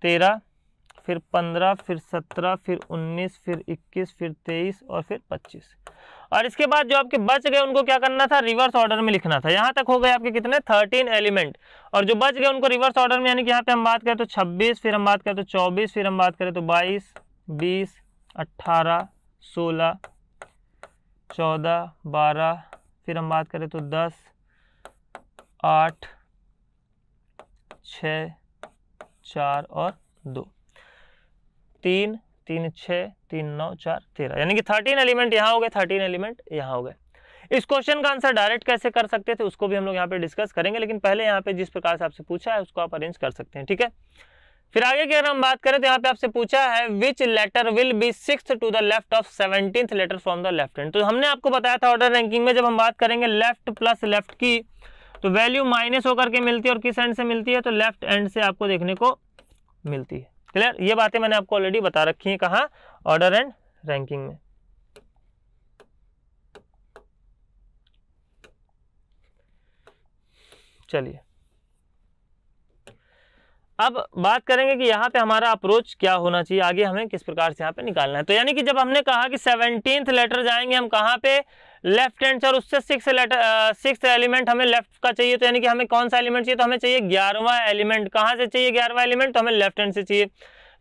तेरह फिर पंद्रह फिर सत्रह फिर उन्नीस फिर इक्कीस फिर तेईस और फिर पच्चीस और इसके बाद जो आपके बच गए उनको क्या करना था रिवर्स ऑर्डर में लिखना था यहाँ तक हो गए आपके कितने थर्टीन एलिमेंट और जो बच गए उनको रिवर्स ऑर्डर में यानी कि यहाँ पे हम बात करें तो छब्बीस फिर हम बात करें तो चौबीस फिर हम बात करें तो बाईस बीस अट्ठारह सोलह चौदह बारह फिर हम बात करें तो दस आठ छः चार और दो तीन तीन छः तीन नौ चार तेरह यानी कि थर्टीन एलिमेंट यहाँ हो गए थर्टीन एलिमेंट यहाँ हो गए इस क्वेश्चन का आंसर डायरेक्ट कैसे कर सकते थे उसको भी हम लोग यहाँ पे डिस्कस करेंगे लेकिन पहले यहाँ पे जिस प्रकार से आपसे पूछा है उसको आप अरेंज कर सकते हैं ठीक है फिर आगे की अगर हम बात करें तो यहाँ पे आपसे पूछा है which letter will be six to the left of seventeen letter from the left hand तो हमने आपको बताया था ऑर्डर रैंकिंग में जब हम बात करेंगे लेफ्ट प्लस लेफ्ट की तो वैल्यू माइनस होकर के मिलती है और किस एंड से मिलती है तो लेफ्ट एंड से आपको देखने को मिलती है क्लियर ये बातें मैंने आपको ऑलरेडी बता रखी हैं कहाँ ऑर्डर एंड रैंकिंग में चलिए अब बात करेंगे कि यहाँ पे हमारा अप्रोच क्या होना चाहिए आगे हमें किस प्रकार से यहाँ पे निकालना है तो यानी कि जब हमने कहा कि सेवनटीन्थ लेटर जाएंगे हम कहाँ पे लेफ्ट हैंड सर उससे सिक्स लेटर सिक्स एलिमेंट हमें लेफ्ट का चाहिए तो यानी कि हमें कौन सा एलिमेंट चाहिए तो हमें चाहिए ग्यारहवा एलिमेंट कहाँ से चाहिए ग्यारहवा एलिमेंट तो हमें लेफ्ट हैंड से चाहिए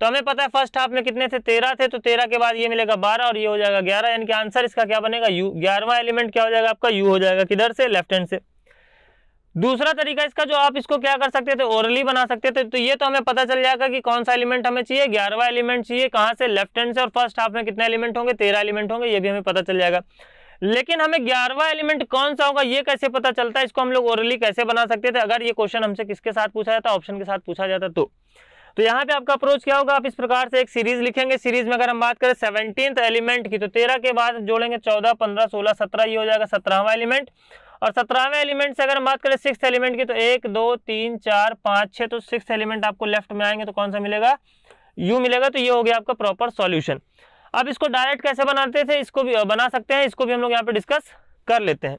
तो हमें पता है फर्स्ट हाफ में कितने थे तेरह थे तो तेरह के बाद ये मिलेगा बारह और ये हो जाएगा ग्यारह यानी कि आंसर इसका क्या बनेगा यू ग्यारहवा एलिमेंट क्या हो जाएगा आपका यू हो जाएगा किधर से लेफ्ट हैंड से दूसरा तरीका इसका जो आप इसको क्या कर सकते थे ओरली बना सकते थे तो ये तो हमें पता चल जाएगा कि कौन सा एलिमेंट हमें चाहिए ग्यारहवा एलिमेंट चाहिए कहाँ से लेफ्ट हैंड से और फर्स्ट हाफ में कितने एलिमेंट होंगे तेरह एलिमेंट होंगे ये भी हमें पता चल जाएगा लेकिन हमें ग्यारहवा एलिमेंट कौन सा होगा ये कैसे पता चलता है इसको हम लोग ओरली कैसे बना सकते थे अगर ये क्वेश्चन हमसे किसके साथ पूछा जाता ऑप्शन के साथ पूछा जाता तो तो यहाँ पे आपका अप्रोच क्या होगा आप इस प्रकार से एक सीरीज लिखेंगे सीरीज में अगर हम बात करें सेवनटीन एलिमेंट की तो तेरह के बाद जोड़ेंगे चौदह पंद्रह सोलह सत्रह ये हो जाएगा सत्रहवा एलिमेंट और सत्रहवें एलिमेंट से अगर हम बात करें सिक्स एलिमेंट की तो एक दो तीन चार पाँच छः तो सिक्स एलिमेंट आपको लेफ्ट में आएंगे तो कौन सा मिलेगा यू मिलेगा तो ये हो गया आपका प्रॉपर सॉल्यूशन अब इसको डायरेक्ट कैसे बनाते थे इसको भी बना सकते हैं इसको भी हम लोग यहाँ पे डिस्कस कर लेते हैं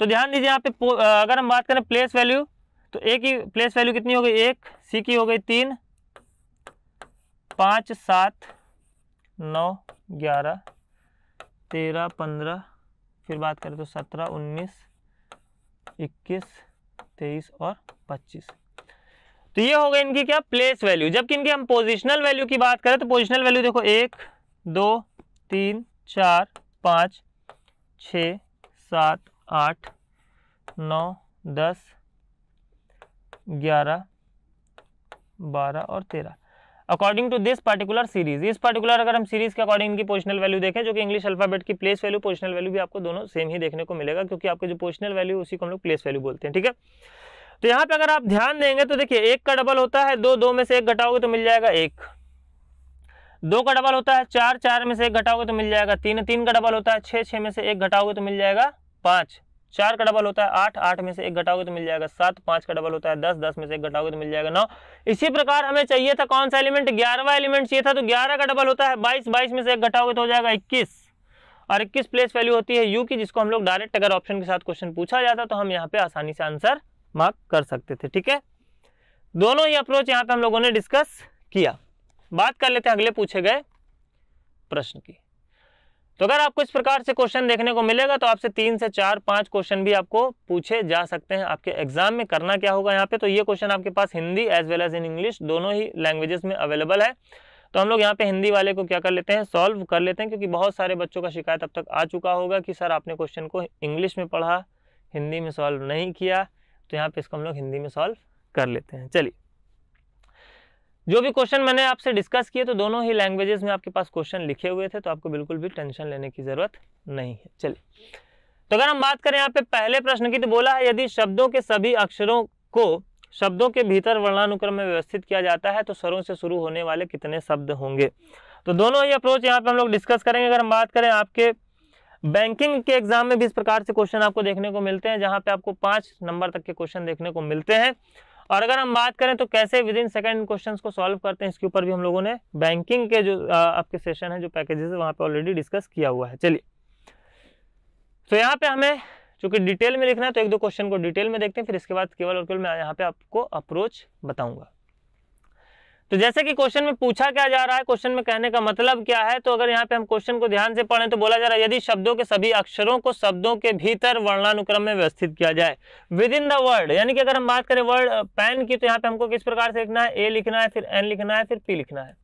तो ध्यान दीजिए यहाँ पे अगर हम बात करें प्लेस वैल्यू तो ए की प्लेस वैल्यू कितनी हो गई एक सी की हो गई तीन पाँच सात नौ ग्यारह तेरह पंद्रह फिर बात करें तो सत्रह उन्नीस इक्कीस तेईस और पच्चीस तो ये हो गए इनकी क्या प्लेस वैल्यू जबकि इनकी हम पोजिशनल वैल्यू की बात करें तो पोजिशनल वैल्यू देखो एक दो तीन चार पाँच छ सात आठ नौ दस ग्यारह बारह और तेरह according to this particular series इस पर्टिकुलर अगर हम सीरीज के अकॉर्डिंग इनकी पोजिशनल वैल्यू देखें जो कि इंग्लिश अल्फाबेट की प्लेस वैल्यू पोजिशनल वैल्यू भी आपको दोनों सेम ही देखने को मिलेगा क्योंकि आपके जो पोजिशनल वैल्यू उसी को हम लोग प्लेस वैल्यू बोलते हैं ठीक है तो यहाँ पे अगर आप ध्यान देंगे तो देखिए एक का डबल होता है दो दो में से एक घटाओगे तो मिल जाएगा एक दो का डबल होता है चार चार में से एक घटाओगे तो मिल जाएगा तीन तीन का डबल होता है छः छः में से एक घटाओगे तो मिल जाएगा पांच चार का डबल होता है आठ आठ में से एक घटाओगे तो मिल जाएगा सात पाँच का डबल होता है दस दस में से एक घटाओगे तो मिल जाएगा नौ इसी प्रकार हमें चाहिए था कौन सा एलिमेंट ग्यारहवा एलिमेंट चाहिए था तो ग्यारह का डबल होता है बाईस बाईस में से एक घटाओगे तो हो जाएगा इक्कीस और इक्कीस प्लेस वैल्यू होती है यू की जिसको हम लोग डायरेक्ट अगर ऑप्शन के साथ क्वेश्चन पूछा जाता तो हम यहाँ पे आसानी से आंसर मार्क कर सकते थे ठीक है दोनों ही अप्रोच यहाँ पे हम लोगों ने डिस्कस किया बात कर लेते हैं अगले पूछे गए प्रश्न की तो अगर आपको इस प्रकार से क्वेश्चन देखने को मिलेगा तो आपसे तीन से चार पांच क्वेश्चन भी आपको पूछे जा सकते हैं आपके एग्जाम में करना क्या होगा यहाँ पे तो ये क्वेश्चन आपके पास Hindi as well as in English दोनों ही लैंग्वेजेस में अवेलेबल है तो हम लोग यहाँ पे हिंदी वाले को क्या कर लेते हैं सॉल्व कर लेते हैं क्योंकि बहुत सारे बच्चों का शिकायत अब तक आ चुका होगा कि सर आपने क्वेश्चन को इंग्लिश में पढ़ा हिंदी में सॉल्व नहीं किया तो यहाँ पे इसको हम लोग हिंदी में सॉल्व कर लेते हैं चलिए जो भी क्वेश्चन मैंने आपसे डिस्कस किए तो दोनों ही लैंग्वेजेस में आपके पास क्वेश्चन लिखे हुए थे तो आपको बिल्कुल भी टेंशन लेने की ज़रूरत नहीं है चलिए तो अगर हम बात करें यहाँ पे पहले प्रश्न की तो बोला है यदि शब्दों के सभी अक्षरों को शब्दों के भीतर वर्णानुक्रम में व्यवस्थित किया जाता है तो स्वरों से शुरू होने वाले कितने शब्द होंगे तो दोनों ही अप्रोच यहाँ पे हम लोग डिस्कस करेंगे अगर हम बात करें आपके बैंकिंग के एग्जाम में भी इस प्रकार से क्वेश्चन आपको देखने को मिलते हैं जहां पे आपको पांच नंबर तक के क्वेश्चन देखने को मिलते हैं और अगर हम बात करें तो कैसे विद इन सेकेंड क्वेश्चन को सॉल्व करते हैं इसके ऊपर भी हम लोगों ने बैंकिंग के जो आपके सेशन है जो पैकेजेस है वहाँ पे ऑलरेडी डिस्कस किया हुआ है चलिए तो यहाँ पे हमें चूंकि डिटेल में लिखना है तो एक दो क्वेश्चन को डिटेल में देखते हैं फिर इसके बाद केवल और केवल मैं यहाँ पे आपको अप्रोच बताऊंगा तो जैसे कि क्वेश्चन में पूछा क्या जा रहा है क्वेश्चन में कहने का मतलब क्या है तो अगर यहाँ पे हम क्वेश्चन को ध्यान से पढ़ें तो बोला जा रहा है यदि शब्दों के सभी अक्षरों को शब्दों के भीतर वर्णानुक्रम में व्यवस्थित किया जाए विद इन द वर्ड यानी कि अगर हम बात करें वर्ड पेन की तो यहाँ पे हमको किस प्रकार से लिखना है ए लिखना है फिर एन लिखना है फिर पी लिखना है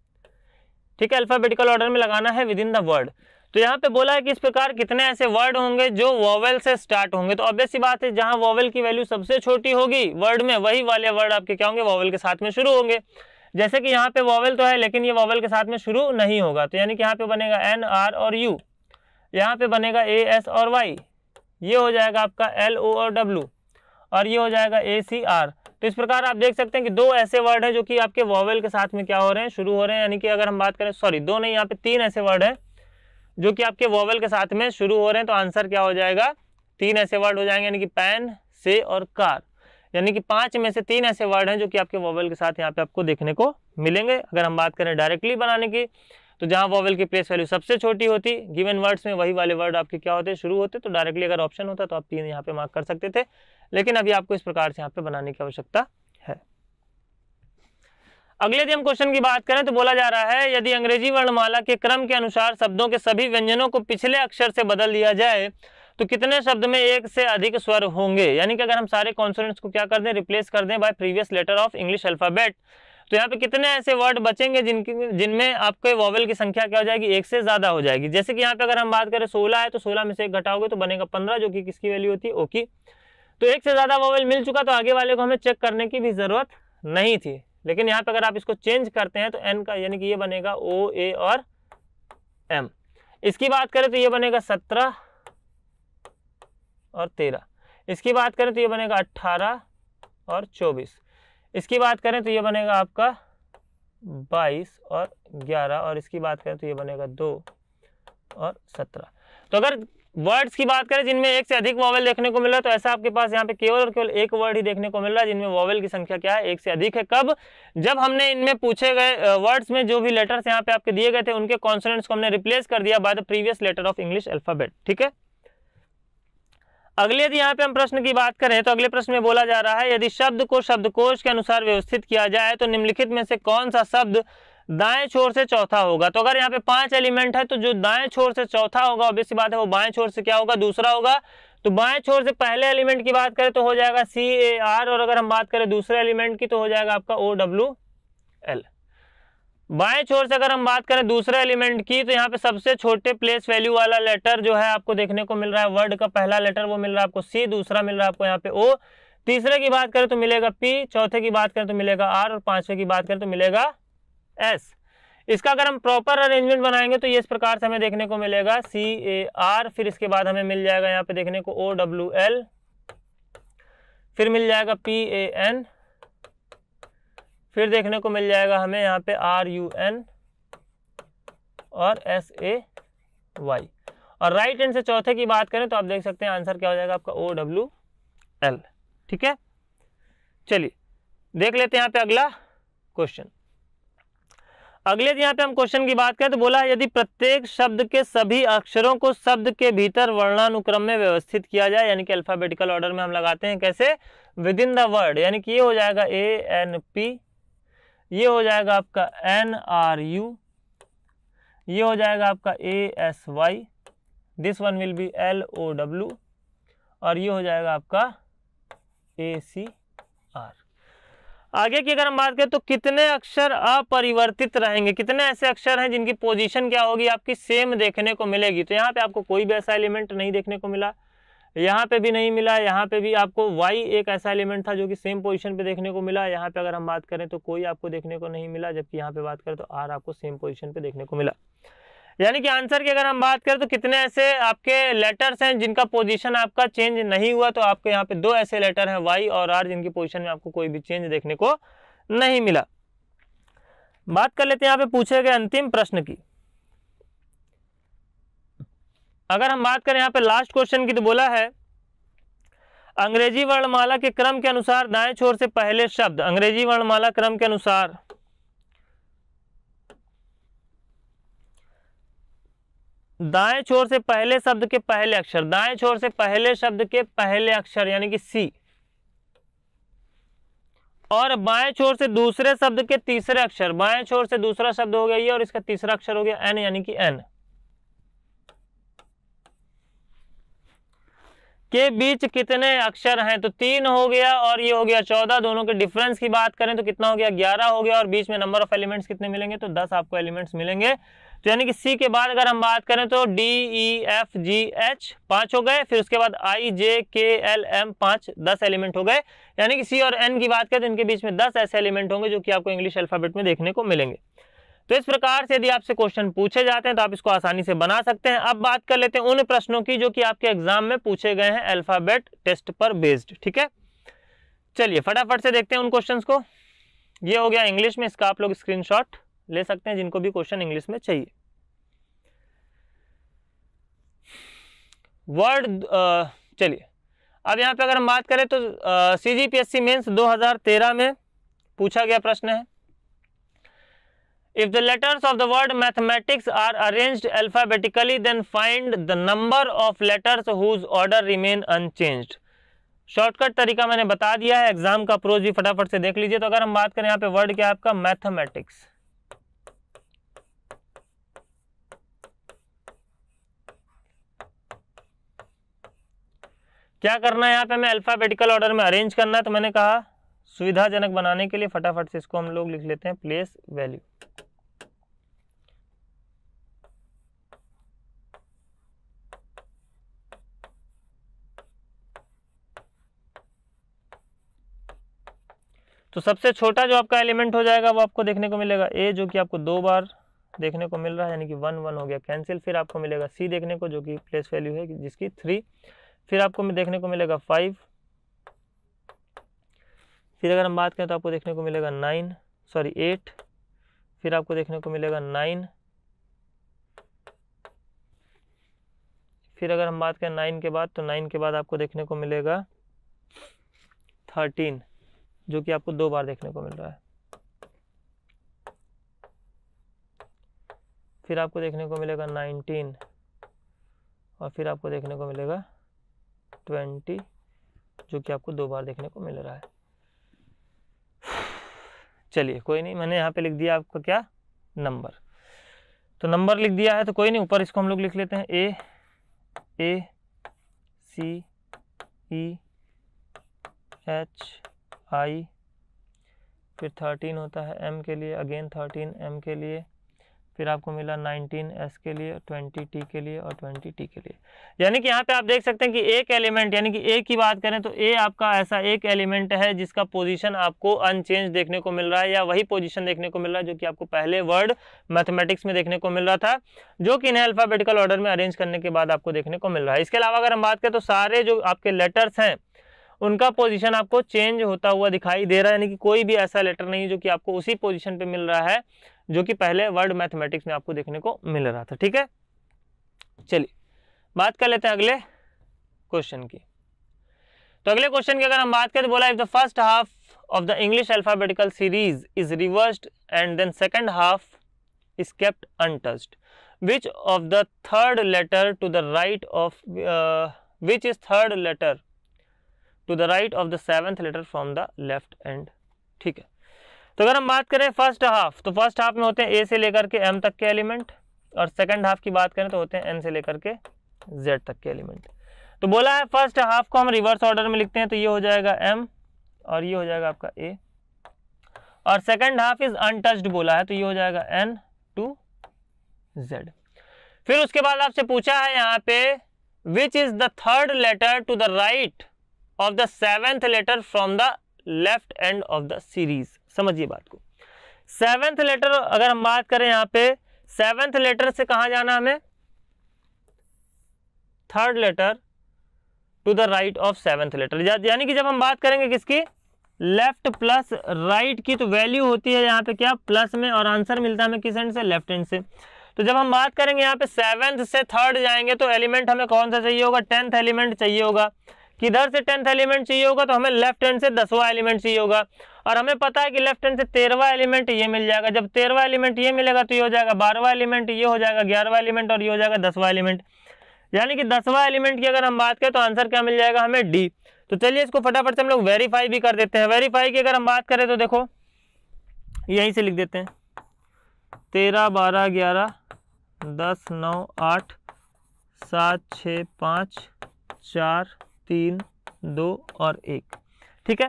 ठीक है अल्फाबेटिकल ऑर्डर में लगाना है विद इन द वर्ड तो यहाँ पे बोला है कि इस प्रकार कितने ऐसे वर्ड होंगे जो वोवेल से स्टार्ट होंगे तो ऑब्वियस सी बात है जहां वोवेल की वैल्यू सबसे छोटी होगी वर्ड में वही वाले वर्ड आपके क्या होंगे वोवेल के साथ में शुरू होंगे जैसे कि यहाँ पे वॉवल तो है लेकिन ये वॉवल के साथ में शुरू नहीं होगा तो यानी कि यहाँ पे बनेगा एन आर और यू यहाँ पे बनेगा ए एस और वाई ये हो जाएगा आपका एल ओ और डब्ल्यू और ये हो जाएगा ए सी आर तो इस प्रकार आप देख सकते हैं कि दो ऐसे वर्ड हैं जो कि आपके वॉवेल के साथ में क्या हो रहे हैं शुरू हो रहे हैं यानी कि अगर हम बात करें सॉरी दो नहीं यहाँ पे तीन ऐसे वर्ड हैं जो कि आपके वॉवल के साथ में शुरू हो रहे हैं तो आंसर क्या हो जाएगा तीन ऐसे वर्ड हो जाएंगे यानी कि पैन से और कार यानी कि पांच में से तीन ऐसे वर्ड हैं जो कि आपके वॉवल के साथ यहाँ पे आपको देखने को मिलेंगे अगर हम बात करें डायरेक्टली बनाने की तो जहाँ वॉवल की प्लेस वैल्यू सबसे छोटी होती गिवन वर्ड्स में वही वाले वर्ड आपके क्या होते शुरू होते तो डायरेक्टली अगर ऑप्शन होता तो आप तीन यहाँ पे मार्क कर सकते थे लेकिन अभी आपको इस प्रकार से यहाँ पे बनाने की आवश्यकता है अगले यदि हम क्वेश्चन की बात करें तो बोला जा रहा है यदि अंग्रेजी वर्णमाला के क्रम के अनुसार शब्दों के सभी व्यंजनों को पिछले अक्षर से बदल दिया जाए तो कितने शब्द में एक से अधिक स्वर होंगे यानी कि अगर हम सारे कॉन्सोनेंट्स को क्या कर दें रिप्लेस कर दें by previous letter of English alphabet तो यहाँ पे कितने ऐसे वर्ड बचेंगे जिनकी जिनमें आपके वॉवल की संख्या क्या हो जाएगी एक से ज़्यादा हो जाएगी जैसे कि यहाँ पे अगर हम बात करें सोलह है तो सोलह में से एक घटाओगे तो बनेगा पंद्रह जो कि किसकी वैल्यू होती है ओकी तो एक से ज़्यादा वॉवल मिल चुका तो आगे वाले को हमें चेक करने की भी ज़रूरत नहीं थी लेकिन यहाँ पे अगर आप इसको चेंज करते हैं तो एन का यानी कि ये बनेगा ओ ए और एम इसकी बात करें तो ये बनेगा सत्रह और तेरह इसकी बात करें तो ये बनेगा अट्ठारह और चौबीस इसकी बात करें तो ये बनेगा आपका बाईस और ग्यारह और इसकी बात करें तो ये बनेगा दो और सत्रह तो अगर वर्ड्स की बात करें जिनमें एक से अधिक वॉवल देखने को मिल रहा है तो ऐसा आपके पास यहाँ पे केवल और केवल एक वर्ड ही देखने को मिल रहा है जिनमें वॉवल की संख्या क्या है एक से अधिक है कब जब हमने इनमें पूछे गए वर्ड्स में जो भी लेटर्स यहाँ पे आपके दिए गए थे उनके कॉन्सोनेंट्स को हमने रिप्लेस कर दिया by the previous letter of English alphabet ठीक है अगले यदि यहाँ पे हम प्रश्न की बात करें तो अगले प्रश्न में बोला जा रहा है यदि शब्द को शब्दकोश के अनुसार व्यवस्थित किया जाए तो निम्नलिखित में से कौन सा शब्द दाएं छोर से चौथा होगा तो अगर यहाँ पे पांच एलिमेंट है तो जो दाएं छोर से चौथा होगा इसी बात है वो बाएं छोर से क्या होगा दूसरा होगा तो बाएं छोर से पहले एलिमेंट की बात करें तो हो जाएगा सी ए आर और अगर हम बात करें दूसरे एलिमेंट की तो हो जाएगा आपका ओ डब्ल्यू एल बाएं छोर से अगर हम बात करें दूसरे एलिमेंट की तो यहाँ पे सबसे छोटे प्लेस वैल्यू वाला लेटर जो है आपको देखने को मिल रहा है वर्ड का पहला लेटर वो मिल रहा है आपको सी दूसरा मिल रहा है आपको यहाँ पे ओ तीसरे की बात करें तो मिलेगा पी चौथे की बात करें तो मिलेगा आर और पांचवे की बात करें तो मिलेगा एस इसका अगर हम प्रॉपर अरेंजमेंट बनाएंगे तो ये इस प्रकार से हमें देखने को मिलेगा सी ए आर फिर इसके बाद हमें मिल जाएगा यहाँ पे देखने को ओ डब्ल्यू एल फिर मिल जाएगा पी ए एन फिर देखने को मिल जाएगा हमें यहाँ पे आर यू एन और एस ए वाई और राइट हैंड से चौथे की बात करें तो आप देख सकते हैं आंसर क्या हो जाएगा आपका ओ डब्ल्यू एल ठीक है चलिए देख लेते हैं यहाँ पे अगला क्वेश्चन अगले यहाँ पे हम क्वेश्चन की बात करें तो बोला यदि प्रत्येक शब्द के सभी अक्षरों को शब्द के भीतर वर्णानुक्रम में व्यवस्थित किया जाए यानी कि अल्फाबेटिकल ऑर्डर में हम लगाते हैं कैसे विद इन द वर्ड यानी कि ये हो जाएगा ए एन पी ये हो जाएगा आपका एन आर यू ये हो जाएगा आपका A S Y this one will be L O W और ये हो जाएगा आपका ए सी आर आगे की अगर हम बात करें तो कितने अक्षर अपरिवर्तित रहेंगे कितने ऐसे अक्षर हैं जिनकी पोजीशन क्या होगी आपकी सेम देखने को मिलेगी तो यहाँ पे आपको कोई भी ऐसा एलिमेंट नहीं देखने को मिला यहाँ पे भी नहीं मिला यहाँ पे भी आपको वाई एक ऐसा एलिमेंट था जो कि सेम पोजीशन पे देखने को मिला यहाँ पे अगर हम बात करें तो कोई आपको देखने को नहीं मिला जबकि यहाँ पे बात करें तो आर आपको सेम पोजिशन पे देखने को मिला यानी कि आंसर की अगर हम बात करें तो कितने ऐसे आपके लेटर्स हैं जिनका पोजीशन आपका चेंज नहीं हुआ तो आपके यहाँ पे दो ऐसे लेटर हैं वाई और आर जिनकी पोजिशन में आपको कोई भी चेंज देखने को नहीं मिला बात कर लेते हैं यहाँ पे पूछे गए अंतिम प्रश्न की अगर हम बात करें यहाँ पे लास्ट क्वेश्चन की तो बोला है अंग्रेजी वर्णमाला के क्रम के अनुसार दाएं छोर से पहले शब्द अंग्रेजी वर्णमाला क्रम के अनुसार दाएं छोर से पहले शब्द के पहले अक्षर दाएं छोर से पहले शब्द के पहले अक्षर यानी कि सी और बाएं छोर से दूसरे शब्द के तीसरे अक्षर बाएं छोर से दूसरा शब्द हो गया ये और इसका तीसरा अक्षर हो गया एन यानी कि एन के बीच कितने अक्षर हैं तो तीन हो गया और ये हो गया चौदह दोनों के डिफरेंस की बात करें तो कितना हो गया ग्यारह हो गया और बीच में नंबर ऑफ एलिमेंट्स कितने मिलेंगे तो दस आपको एलिमेंट्स मिलेंगे तो यानी कि सी के बाद अगर हम बात करें तो D E F G H पांच हो गए फिर उसके बाद आई जे के एल एम पांच दस एलिमेंट हो गए यानी कि सी और एन की बात करें तो इनके बीच में दस ऐसे एलिमेंट होंगे जो कि आपको इंग्लिश अल्फ़ाबेट में देखने को मिलेंगे तो इस प्रकार से यदि आपसे क्वेश्चन पूछे जाते हैं तो आप इसको आसानी से बना सकते हैं अब बात कर लेते हैं उन प्रश्नों की जो कि आपके एग्जाम में पूछे गए हैं अल्फाबेट टेस्ट पर बेस्ड ठीक है चलिए फटाफट से देखते हैं उन क्वेश्चन को ये हो गया इंग्लिश में इसका आप लोग स्क्रीन ले सकते हैं जिनको भी क्वेश्चन इंग्लिश में चाहिए वर्ड चलिए अब यहाँ पे अगर हम बात करें तो C G P S C mains दो में पूछा गया प्रश्न है If the letters of the word mathematics are arranged alphabetically, then find the number of letters whose order remain unchanged. Shortcut तरीका मैंने बता दिया है एग्जाम का अप्रोच भी फटाफट से देख लीजिए तो अगर हम बात करें यहाँ पे वर्ड क्या है आपका मैथमेटिक्स क्या करना है यहाँ पे हमें अल्फाबेटिकल ऑर्डर में अरेंज करना है तो मैंने कहा सुविधाजनक बनाने के लिए फटाफट से इसको हम लोग लिख लेते हैं प्लेस वैल्यू तो सबसे छोटा जो आपका एलिमेंट हो जाएगा वो आपको देखने को मिलेगा ए जो कि आपको दो बार देखने को मिल रहा है यानी कि वन वन हो गया कैंसिल फिर आपको मिलेगा सी देखने को जो कि प्लेस वैल्यू है जिसकी थ्री फिर आपको देखने को मिलेगा फाइव फिर अगर हम बात करें तो आपको देखने को मिलेगा नाइन सॉरी एट फिर आपको देखने को मिलेगा नाइन फिर अगर हम बात करें नाइन के बाद तो नाइन के बाद आपको देखने को मिलेगा थर्टीन जो कि आपको दो बार देखने को मिल रहा है फिर आपको देखने को मिलेगा नाइनटीन और फिर आपको देखने को मिलेगा ट्वेंटी जो कि आपको दो बार देखने को मिल रहा है चलिए कोई नहीं मैंने यहाँ पे लिख दिया आपका क्या नंबर तो नंबर लिख दिया है तो कोई नहीं ऊपर इसको हम लोग लिख लेते हैं ए ए सी ई एच आई फिर थर्टीन होता है एम के लिए अगेन थर्टीन एम के लिए फिर आपको मिला 19s एस के लिए 20t टी के लिए और 20t टी के लिए यानी कि यहाँ पे आप देख सकते हैं कि एक एलिमेंट यानी कि ए की बात करें तो ए आपका ऐसा एक एलिमेंट है जिसका पोजीशन आपको अनचेंज देखने को मिल रहा है या वही पोजीशन देखने को मिल रहा है जो कि आपको पहले वर्ड मैथमेटिक्स में देखने को मिल रहा था जो कि इन्हें अल्फ़ाबेटिकल ऑर्डर में अरेंज करने के बाद आपको देखने को मिल रहा है इसके अलावा अगर हम बात करें तो सारे जो आपके लेटर्स हैं उनका पोजीशन आपको चेंज होता हुआ दिखाई दे रहा है यानी कि कोई भी ऐसा लेटर नहीं जो कि आपको उसी पोजीशन पे मिल रहा है जो कि पहले वर्ड मैथमेटिक्स में आपको देखने को मिल रहा था ठीक है चलिए बात कर लेते हैं अगले क्वेश्चन की तो अगले क्वेश्चन की अगर हम बात करें तो बोला if the first half of the English alphabetical series is reversed and then second half is kept untouched which of the third letter to the right of which is third letter to the right of the seventh letter from the left end ठीक है तो अगर हम बात करें फर्स्ट हाफ तो फर्स्ट हाफ में होते हैं ए से लेकर के एम तक के एलिमेंट और सेकंड हाफ की बात करें तो होते हैं एन से लेकर के जेड तक के एलिमेंट तो बोला है फर्स्ट हाफ को हम रिवर्स ऑर्डर में लिखते हैं तो ये हो जाएगा एम और ये हो जाएगा आपका ए और सेकंड हाफ इज अनटच्ड बोला है तो ये हो जाएगा एन टू जेड फिर उसके बाद आपसे पूछा है यहाँ पे which is the third letter to the right of the seventh letter from the left end of the series समझिए बात को सेवेंथ लेटर अगर हम बात करें यहां पे सेवेंथ लेटर से कहा जाना हमें third letter to the right of seventh letter यानी कि जब हम बात करेंगे किसकी लेफ्ट प्लस राइट की तो वैल्यू होती है यहां पे क्या प्लस में और आंसर मिलता है हमें किस एंड से लेफ्ट एंड से तो जब हम बात करेंगे यहां पे सेवेंथ से थर्ड जाएंगे तो एलिमेंट हमें कौन सा चाहिए होगा टेंथ एलिमेंट चाहिए होगा किधर से टेंथ एलिमेंट चाहिए होगा तो हमें लेफ्ट हैंड से दसवा एलिमेंट चाहिए होगा और हमें पता है कि लेफ्ट हैंड से तेरहवा एलिमेंट ये मिल जाएगा जब तेरहवा एलिमेंट ये मिलेगा तो ये हो जाएगा बारहवा एलिमेंट ये हो जाएगा ग्यारहवा एलिमेंट और ये हो जाएगा दसवा एलिमेंट यानी कि दसवा एलिमेंट की अगर हम बात करें तो आंसर क्या मिल जाएगा हमें डी तो चलिए इसको फटाफट से हम लोग वेरीफाई भी कर देते हैं वेरीफाई की अगर हम बात करें तो देखो यहीं से लिख देते हैं तेरह बारह ग्यारह दस नौ आठ सात छः पाँच चार तीन दो और एक ठीक है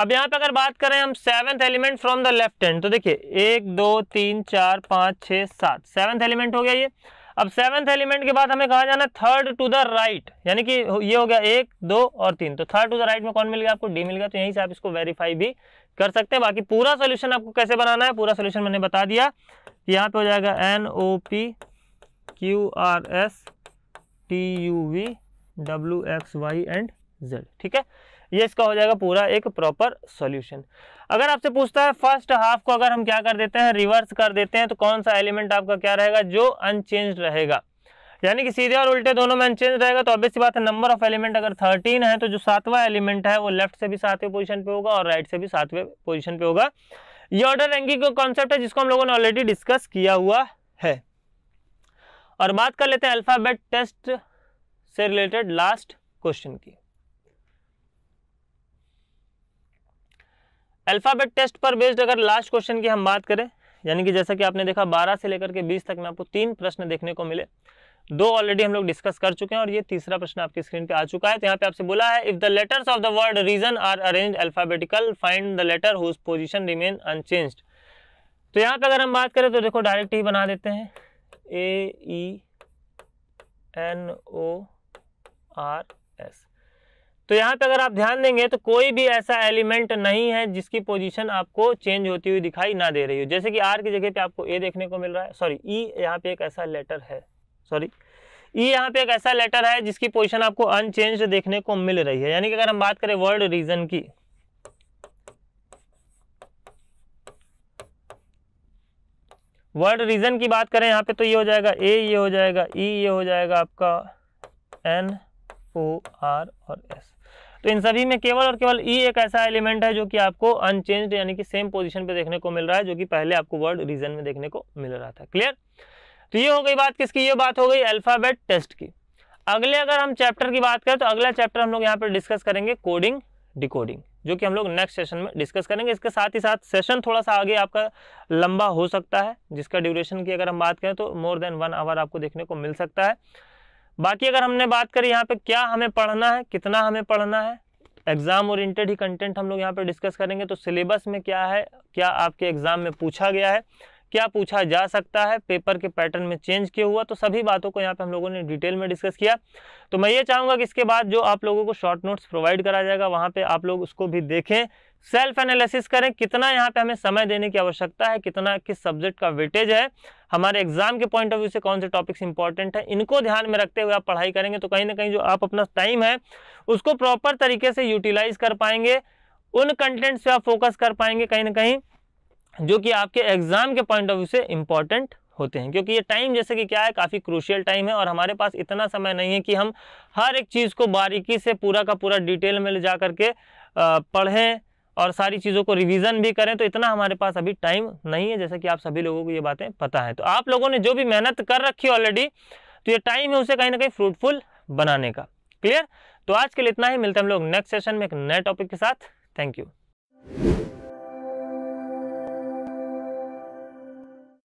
अब यहाँ पे अगर बात करें हम seventh element from the left hand तो देखिए एक दो तीन चार पाँच छः सात सेवन्थ एलिमेंट हो गया ये अब सेवन्थ एलिमेंट के बाद हमें कहा जाना है थर्ड टू द राइट यानी कि ये हो गया एक दो और तीन तो थर्ड टू द राइट में कौन मिल गया आपको डी मिल गया तो यहीं से आप इसको वेरीफाई भी कर सकते हैं बाकी पूरा सोल्यूशन आपको कैसे बनाना है पूरा सोल्यूशन मैंने बता दिया यहाँ पे हो जाएगा N O P Q R S T U V W X Y and Z ठीक है ये इसका हो जाएगा पूरा एक प्रॉपर सॉल्यूशन अगर आपसे पूछता है फर्स्ट हाफ को अगर हम क्या कर देते हैं रिवर्स कर देते हैं तो कौन सा एलिमेंट आपका क्या रहेगा जो अनचेंज रहेगा यानी कि सीधे और उल्टे दोनों में अनचेंज रहेगा तो ऑब्वियस बात है नंबर ऑफ एलिमेंट अगर थर्टीन है तो जो सातवां एलिमेंट है वो लेफ्ट से भी सातवें पोजीशन पे होगा और राइट से भी सातवें पोजीशन पे होगा ये ऑर्डर रैंकिंग का कॉन्सेप्ट है जिसको हम लोगों ने ऑलरेडी डिस्कस किया हुआ है और बात कर लेते हैं अल्फाबेट टेस्ट से रिलेटेड लास्ट क्वेश्चन की अल्फाबेट टेस्ट पर बेस्ड अगर लास्ट क्वेश्चन की हम बात करें यानी कि जैसा कि आपने देखा 12 से लेकर के 20 तक में आपको तीन प्रश्न देखने को मिले दो ऑलरेडी हम लोग डिस्कस कर चुके हैं और ये तीसरा प्रश्न आपकी स्क्रीन पे आ चुका है तो यहाँ पे आपसे बोला है if the letters of the word region are arrange alphabetical find the letter whose position remain unchanged तो यहाँ पे अगर हम बात करें तो देखो डायरेक्ट ही बना देते हैं A E N O R S तो यहाँ पे अगर आप ध्यान देंगे तो कोई भी ऐसा एलिमेंट नहीं है जिसकी पोजीशन आपको चेंज होती हुई दिखाई ना दे रही हो जैसे कि आर की जगह पे आपको ए देखने को मिल रहा है सॉरी ई e यहाँ पे एक ऐसा लेटर है सॉरी ई e यहाँ पे एक ऐसा लेटर है जिसकी पोजीशन आपको अनचेंज देखने को मिल रही है यानी कि अगर हम बात करें वर्ड रीजन की वर्ड रीजन की बात करें यहाँ पे तो ये हो जाएगा ए ये हो जाएगा ई e, ये हो जाएगा आपका एन ओ आर और एस तो इन सभी में केवल और केवल ई e एक ऐसा एलिमेंट है जो कि आपको अनचेंज यानी कि सेम पोजीशन पे देखने को मिल रहा है जो कि पहले आपको वर्ड रीजन में देखने को मिल रहा था क्लियर तो ये हो गई बात किसकी ये बात हो गई अल्फाबेट टेस्ट की अगले अगर हम चैप्टर की बात करें तो अगला चैप्टर हम लोग यहाँ पर डिस्कस करेंगे कोडिंग डिकोडिंग जो कि हम लोग नेक्स्ट सेशन में डिस्कस करेंगे इसके साथ ही साथ सेशन थोड़ा सा आगे आपका लंबा हो सकता है जिसका ड्यूरेशन की अगर हम बात करें तो मोर देन वन आवर आपको देखने को मिल सकता है बाकी अगर हमने बात करी यहाँ पे क्या हमें पढ़ना है कितना हमें पढ़ना है एग्ज़ाम ओरिएंटेड ही कंटेंट हम लोग यहाँ पे डिस्कस करेंगे तो सिलेबस में क्या है क्या आपके एग्ज़ाम में पूछा गया है क्या पूछा जा सकता है पेपर के पैटर्न में चेंज क्यों हुआ तो सभी बातों को यहाँ पे हम लोगों ने डिटेल में डिस्कस किया तो मैं ये चाहूँगा कि इसके बाद जो आप लोगों को शॉर्ट नोट्स प्रोवाइड करा जाएगा वहाँ पे आप लोग उसको भी देखें सेल्फ एनालिसिस करें कितना यहाँ पे हमें समय देने की आवश्यकता है कितना किस सब्जेक्ट का वेटेज है हमारे एग्जाम के पॉइंट ऑफ व्यू से कौन से टॉपिक्स इंपॉर्टेंट है इनको ध्यान में रखते हुए आप पढ़ाई करेंगे तो कहीं ना कहीं जो आप अपना टाइम है उसको प्रॉपर तरीके से यूटिलाइज कर पाएंगे उन कंटेंट्स पे आप फोकस कर पाएंगे कहीं ना कहीं जो कि आपके एग्ज़ाम के पॉइंट ऑफ व्यू से इम्पॉर्टेंट होते हैं क्योंकि ये टाइम जैसे कि क्या है काफ़ी क्रूशियल टाइम है और हमारे पास इतना समय नहीं है कि हम हर एक चीज़ को बारीकी से पूरा का पूरा डिटेल में ले जा करके पढ़ें और सारी चीज़ों को रिवीजन भी करें तो इतना हमारे पास अभी टाइम नहीं है जैसे कि आप सभी लोगों को ये बातें पता है तो आप लोगों ने जो भी मेहनत कर रखी ऑलरेडी तो ये टाइम है उसे कहीं ना कहीं फ्रूटफुल बनाने का क्लियर तो आज के लिए इतना ही मिलते हैं हम लोग नेक्स्ट सेशन में एक नए टॉपिक के साथ थैंक यू